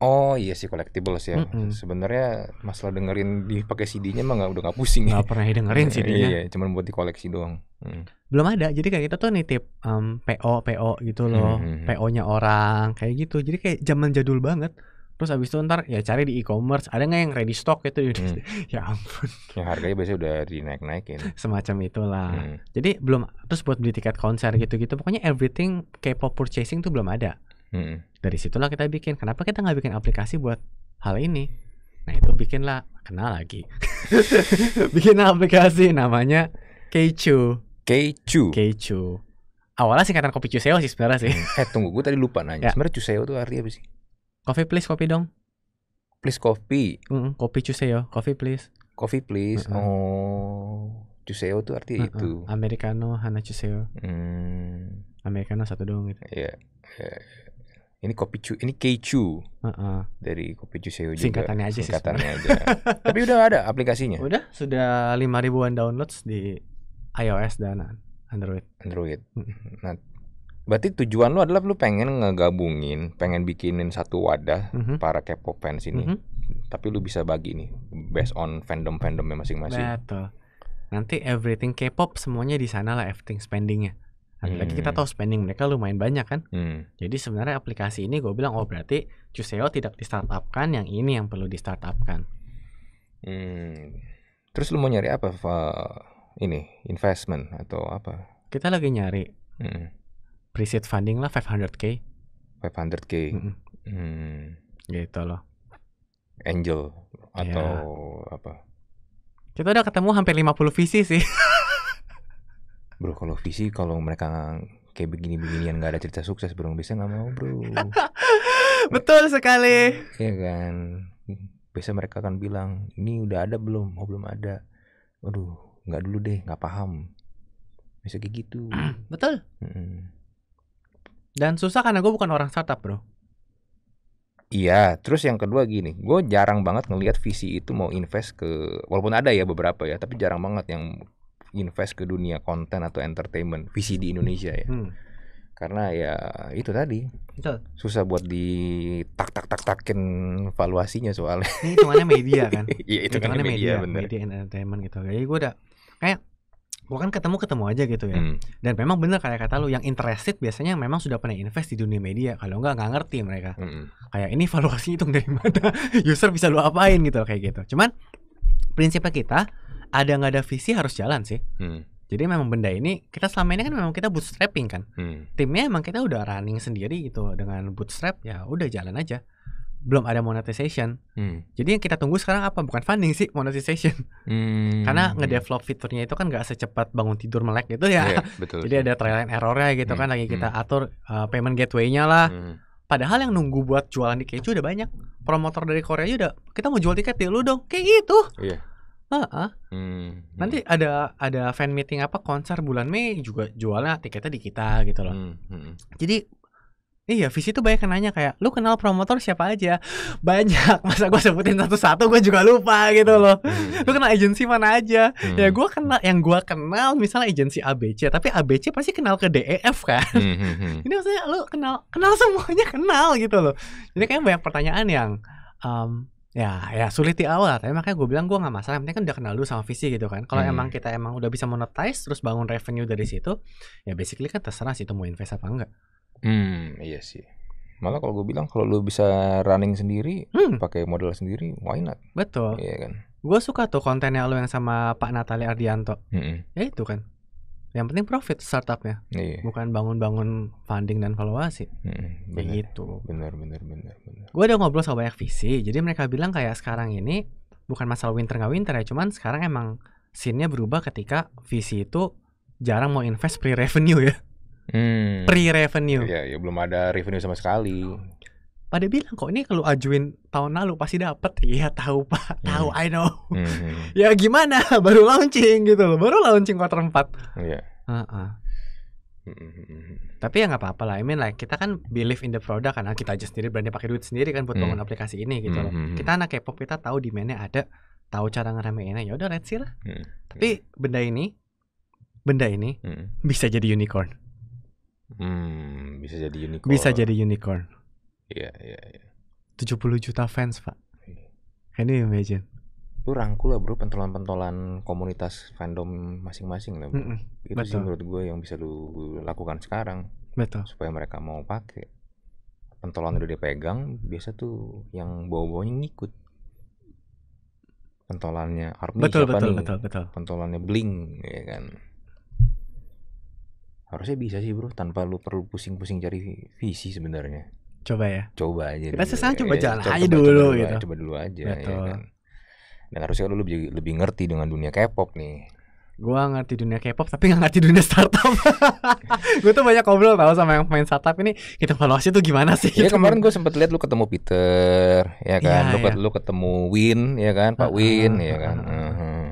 Oh iya sih collectibles ya. Mm -hmm. Sebenarnya masalah dengerin dipakai CD-nya mah gak, udah gak pusing gak ya. pernah dengerin CD-nya. Iya, cuman buat dikoleksi doang. Mm. Belum ada. Jadi kayak kita tuh nitip um, PO PO gitu loh. Mm -hmm. hmm, hmm. PO-nya orang kayak gitu. Jadi kayak zaman jadul banget. Terus habis itu ntar ya cari di e-commerce, ada nggak yang ready stock gitu? Hmm. ya ampun. Yang harganya biasanya udah dinaik-naikin. Semacam itulah. Hmm. Jadi belum terus buat beli tiket konser gitu-gitu. Pokoknya everything K-pop purchasing tuh belum ada. Hmm. Dari situlah kita bikin. Kenapa kita nggak bikin aplikasi buat hal ini? Nah itu bikinlah kenal lagi. bikin aplikasi namanya Keichu. Keichu. Keichu awalnya sih singkatan kopi Cuseo sih sebenarnya sih. Hmm. Eh tunggu gue tadi lupa nanya. Ya. Sebenarnya Cuseo tuh artinya apa sih? Coffee please, kopi dong. Please kopi. Mm -mm, kopi Cuseo, coffee please. Coffee please. Mm -mm. Oh. Cuseo tuh artinya mm -mm. itu. Americano, Hana Cuseo. Hmm. Americano satu doang gitu. Iya. Yeah. yeah. Ini kopi cu, ini Keichu. Uh -uh. Dari kopi Cuseo juga. Singkatannya aja Singkatannya sih. Singkatannya aja. Tapi udah ada aplikasinya. Udah, sudah lima ribuan downloads di iOS dan Android. Android. Nah, Berarti tujuan lu adalah lu pengen ngegabungin, pengen bikinin satu wadah mm -hmm. para K-pop fans ini. Mm -hmm. Tapi lu bisa bagi nih based on fandom-fandomnya masing-masing. Betul. Nanti everything K-pop semuanya di sana lah everything spendingnya. Apalagi lagi kita hmm. tahu spending mereka lumayan banyak kan. Hmm. Jadi sebenarnya aplikasi ini gue bilang oh berarti Juseo tidak di kan yang ini yang perlu di kan. Hmm. Terus lu mau nyari apa? Ini investment atau apa? Kita lagi nyari. Hmm preseed funding lah 500k. 500k. Mm -hmm. hmm. Gitu loh. Angel atau yeah. apa? Kita udah ketemu hampir 50 visi sih. bro, kalau visi kalau mereka kayak begini-beginian nggak ada cerita sukses bro bisa nggak mau bro betul sekali iya kan biasa mereka akan bilang ini udah ada belum oh belum ada aduh nggak dulu deh nggak paham bisa kayak gitu betul mm hmm dan susah karena gue bukan orang startup bro. Iya, terus yang kedua gini, gue jarang banget ngelihat visi itu mau invest ke, walaupun ada ya beberapa ya, tapi jarang banget yang invest ke dunia konten atau entertainment, visi di Indonesia ya. Hmm. Karena ya itu tadi, Betul. susah buat di tak tak tak takin valuasinya soalnya. Ini hitungannya media kan? Iya, hitungannya, hitungannya media, media, bener. media entertainment gitu. Jadi gue udah kayak kan ketemu ketemu aja gitu ya hmm. dan memang bener kayak kata lu yang interested biasanya memang sudah pernah invest di dunia media kalau enggak nggak ngerti mereka hmm. kayak ini valuasi itu dari mana user bisa lu apain gitu kayak gitu cuman prinsipnya kita ada nggak ada visi harus jalan sih hmm. jadi memang benda ini kita selama ini kan memang kita bootstrapping kan hmm. timnya emang kita udah running sendiri gitu dengan bootstrap ya udah jalan aja belum ada monetization. Hmm. Jadi yang kita tunggu sekarang apa? Bukan funding sih, monetization. Hmm. Karena hmm. ngedevelop fiturnya itu kan gak secepat bangun tidur melek gitu ya. Yeah, betul. Jadi ada trial and errornya gitu kan, hmm. kan lagi kita hmm. atur uh, payment gateway-nya lah. Hmm. Padahal yang nunggu buat jualan di keju udah banyak. Promotor dari Korea udah kita mau jual tiket di ya, lu dong. Kayak gitu. Iya. Yeah. Uh -uh. Hmm. Nanti hmm. ada ada fan meeting apa konser bulan Mei juga jualnya tiketnya di kita gitu loh. Hmm. Hmm. Jadi Iya, visi itu banyak yang nanya kayak, lu kenal promotor siapa aja? Banyak. Masa gue sebutin satu-satu, gue juga lupa gitu loh. Hmm, hmm, hmm. Lu kenal agensi mana aja? Hmm. Ya hmm. gue kenal, yang gue kenal misalnya agensi ABC, tapi ABC pasti kenal ke DEF kan. Hmm. Ini maksudnya lu kenal, kenal semuanya kenal gitu loh. Jadi kayak banyak pertanyaan yang, um, ya ya sulit di awal. Tapi makanya gue bilang gue nggak masalah. Yang kan udah kenal lu sama visi gitu kan. Kalau hmm. emang kita emang udah bisa monetize, terus bangun revenue dari situ, ya basically kan terserah sih itu mau invest apa enggak. Hmm, iya sih. Malah kalau gue bilang kalau lu bisa running sendiri, hmm. pakai modal sendiri, why not? Betul. Iya kan. Gue suka tuh kontennya lu yang sama Pak Natali Ardianto. Hmm. Ya itu kan. Yang penting profit startupnya, iya. bukan bangun-bangun funding dan valuasi. Hmm, bener, Begitu. Bener, bener, bener, bener. Gue udah ngobrol sama banyak visi, jadi mereka bilang kayak sekarang ini bukan masalah winter nggak winter ya, cuman sekarang emang scene-nya berubah ketika visi itu jarang mau invest pre-revenue ya. Hmm. Pre-revenue. Iya, ya belum ada revenue sama sekali. Pada bilang kok ini kalau ajuin tahun lalu pasti dapat Iya tahu pak, hmm. tahu I know. Hmm. ya gimana? Baru launching gitu loh, baru launching quarter 4 Iya. Uh -uh. Tapi ya nggak apa-apa lah. I mean like kita kan believe in the product karena kita aja sendiri berani pakai duit sendiri kan buat hmm. bangun aplikasi ini gitu loh. Hmm. Kita anak K-pop kita tahu di mana ada, tahu cara ini Ya udah let's lah. Hmm. Tapi benda ini benda ini hmm. bisa jadi unicorn. Hmm, bisa jadi unicorn. Bisa jadi unicorn. Iya, iya, iya. 70 juta fans, Pak. Iya. Can you imagine? Lu rangkul lah, Bro, pentolan-pentolan komunitas fandom masing-masing lah, Bro. Mm -mm, Itu betul. sih menurut gue yang bisa lu lakukan sekarang. Betul. Supaya mereka mau pakai. Pentolan udah dipegang, biasa tuh yang bawa-bawanya ngikut. Pentolannya Army betul, betul, nih? Betul, betul, betul. Pentolannya Bling, ya kan harusnya bisa sih bro tanpa lu perlu pusing-pusing cari visi sebenarnya coba ya coba aja kita sesah coba iya, jalan coba, aja coba, dulu coba, gitu coba dulu aja ya Betul. ya kan dan harusnya lu lebih lebih ngerti dengan dunia K-pop nih Gua ngerti dunia K-pop tapi gak ngerti dunia startup Gue tuh banyak ngobrol tau sama yang main startup ini Kita evaluasi tuh gimana sih Ya kemarin gue sempet liat lu ketemu Peter Ya iya, kan ya, lu, ya. lu ketemu Win ya kan Pak uh -huh, Win ya kan uh -huh. uh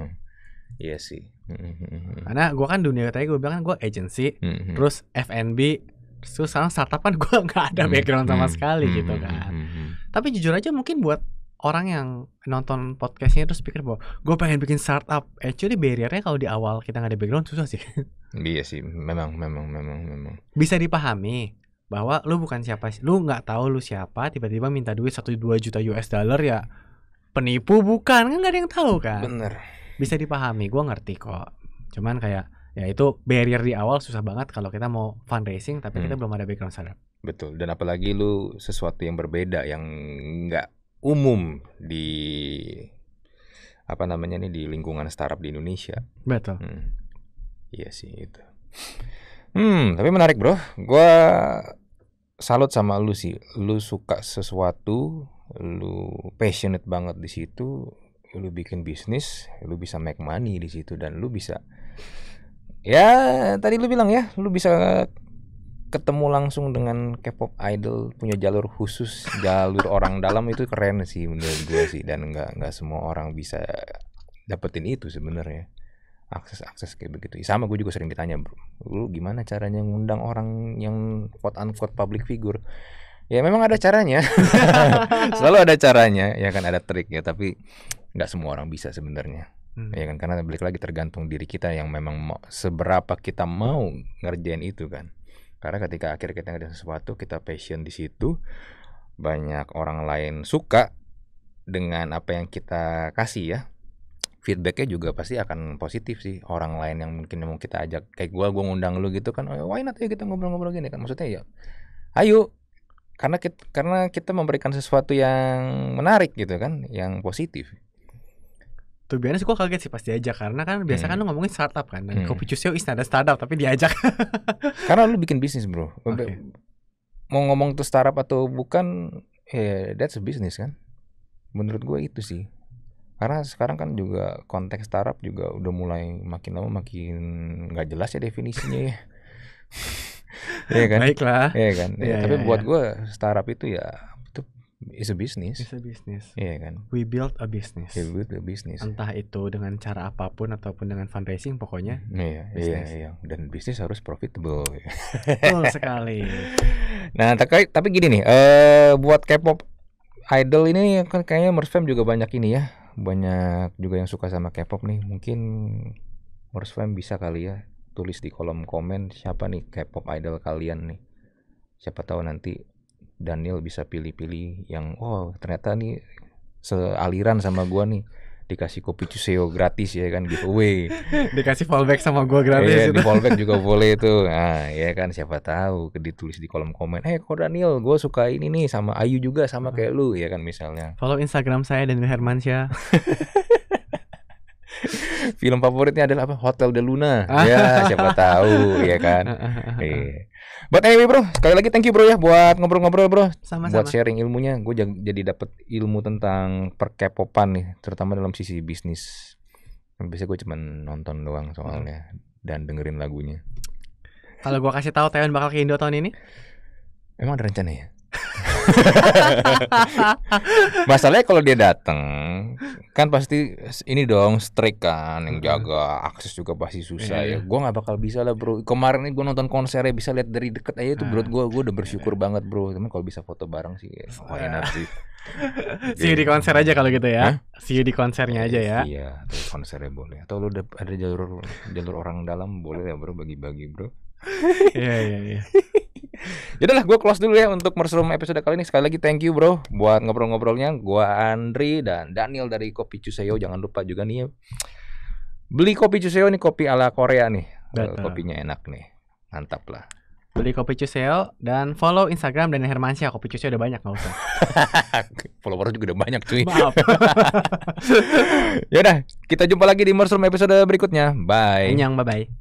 yeah, sih Mm-hmm. Karena gue kan dunia tadi gue bilang kan gue agency, hmm terus FNB terus sekarang startup kan gue nggak ada mm-hmm. background mm-hmm. sama sekali hmm gitu kan. hmm Tapi jujur aja mungkin buat orang yang nonton podcastnya terus pikir bahwa gue pengen bikin startup, actually barriernya kalau di awal kita nggak ada background susah sih. iya sih, memang, memang, memang, memang. Bisa dipahami bahwa lu bukan siapa, sih, lu nggak tahu lu siapa, tiba-tiba minta duit 1 dua juta US dollar ya penipu bukan kan nggak ada yang tahu kan. Bener bisa dipahami gue ngerti kok cuman kayak ya itu barrier di awal susah banget kalau kita mau fundraising tapi hmm. kita belum ada background startup betul dan apalagi lu sesuatu yang berbeda yang nggak umum di apa namanya nih di lingkungan startup di Indonesia betul hmm. iya sih itu hmm tapi menarik bro gue salut sama lu sih lu suka sesuatu lu passionate banget di situ lu bikin bisnis lu bisa make money di situ dan lu bisa ya tadi lu bilang ya lu bisa ketemu langsung dengan K-pop idol punya jalur khusus jalur orang dalam itu keren sih menurut gue sih dan nggak nggak semua orang bisa dapetin itu sebenarnya akses akses kayak begitu sama gue juga sering ditanya bro lu gimana caranya ngundang orang yang quote unquote public figure ya memang ada caranya selalu ada caranya ya kan ada triknya tapi nggak semua orang bisa sebenarnya hmm. ya kan karena balik lagi tergantung diri kita yang memang mau, seberapa kita mau ngerjain itu kan karena ketika akhir kita ngerjain sesuatu kita passion di situ banyak orang lain suka dengan apa yang kita kasih ya feedbacknya juga pasti akan positif sih orang lain yang mungkin mau kita ajak kayak gue gue ngundang lu gitu kan oh, why not ya kita ngobrol-ngobrol gini kan maksudnya ya ayo karena kita, karena kita memberikan sesuatu yang menarik gitu kan yang positif tuh biasanya gue kaget sih pas diajak karena kan biasa kan hmm. kan lu ngomongin startup kan hmm. kopi cusio is a startup tapi diajak karena lu bikin bisnis bro okay. mau ngomong tuh startup atau bukan ya yeah, that's a business kan menurut gue itu sih karena sekarang kan juga konteks startup juga udah mulai makin lama makin nggak jelas ya definisinya ya Iya kan? Baiklah. Iya kan? Ya, ya, tapi ya, buat ya. gue startup itu ya is a business. Is a business. Iya yeah, kan. We build a business. We build a business. Entah itu dengan cara apapun ataupun dengan fundraising pokoknya. Mm-hmm. Iya, iya, iya, iya. Dan bisnis harus profitable. Betul sekali. Nah, tapi tapi gini nih, eh buat K-pop idol ini kan kayaknya Mers juga banyak ini ya. Banyak juga yang suka sama K-pop nih. Mungkin Mers bisa kali ya tulis di kolom komen siapa nih K-pop idol kalian nih. Siapa tahu nanti Daniel bisa pilih-pilih yang oh ternyata nih sealiran sama gua nih dikasih kopi Cuseo gratis ya kan giveaway dikasih fallback sama gua gratis eh, di fallback juga boleh tuh nah ya kan siapa tahu ditulis di kolom komen eh hey, kok Daniel gua suka ini nih sama Ayu juga sama hmm. kayak lu ya kan misalnya follow Instagram saya Daniel Hermansyah Film favoritnya adalah apa? Hotel de Luna. Ah. ya, siapa tahu ya kan. yeah. Ah, ah, iya. But anyway bro, sekali lagi thank you bro ya buat ngobrol-ngobrol bro. Sama-sama. Buat sharing ilmunya, gue jadi dapat ilmu tentang perkepopan nih, terutama dalam sisi bisnis. Biasanya gue cuma nonton doang soalnya dan dengerin lagunya. Kalau gue kasih tahu Taiwan bakal ke Indo tahun ini? Emang ada rencana ya? Masalahnya kalau dia datang kan pasti ini dong strik kan yang jaga akses juga pasti susah yeah. ya. Iya. Gue nggak bakal bisa lah bro. Kemarin ini gue nonton konsernya bisa lihat dari deket aja tuh bro. Gue ah, gue udah iya. bersyukur yeah. banget bro. Cuman kalau bisa foto bareng sih oh, ya, ah. enak sih. See di konser aja kalau gitu ya. Hah? di konsernya aja ya. Iya, konsernya boleh. Atau lu ada, ada jalur jalur orang dalam boleh ya bro bagi-bagi bro. Iya iya iya. lah gue close dulu ya untuk Mushroom episode kali ini. Sekali lagi thank you bro buat ngobrol-ngobrolnya. Gue Andri dan Daniel dari Kopi Cuseo Jangan lupa juga nih beli Kopi Cuseo nih kopi ala Korea nih. Eh, Betul. Kopinya enak nih. Mantap lah beli kopi Cuseo dan follow Instagram dan Hermansyah kopi Cuseo udah banyak nggak usah follower juga udah banyak cuy maaf yaudah kita jumpa lagi di Mushroom episode berikutnya bye enyang bye bye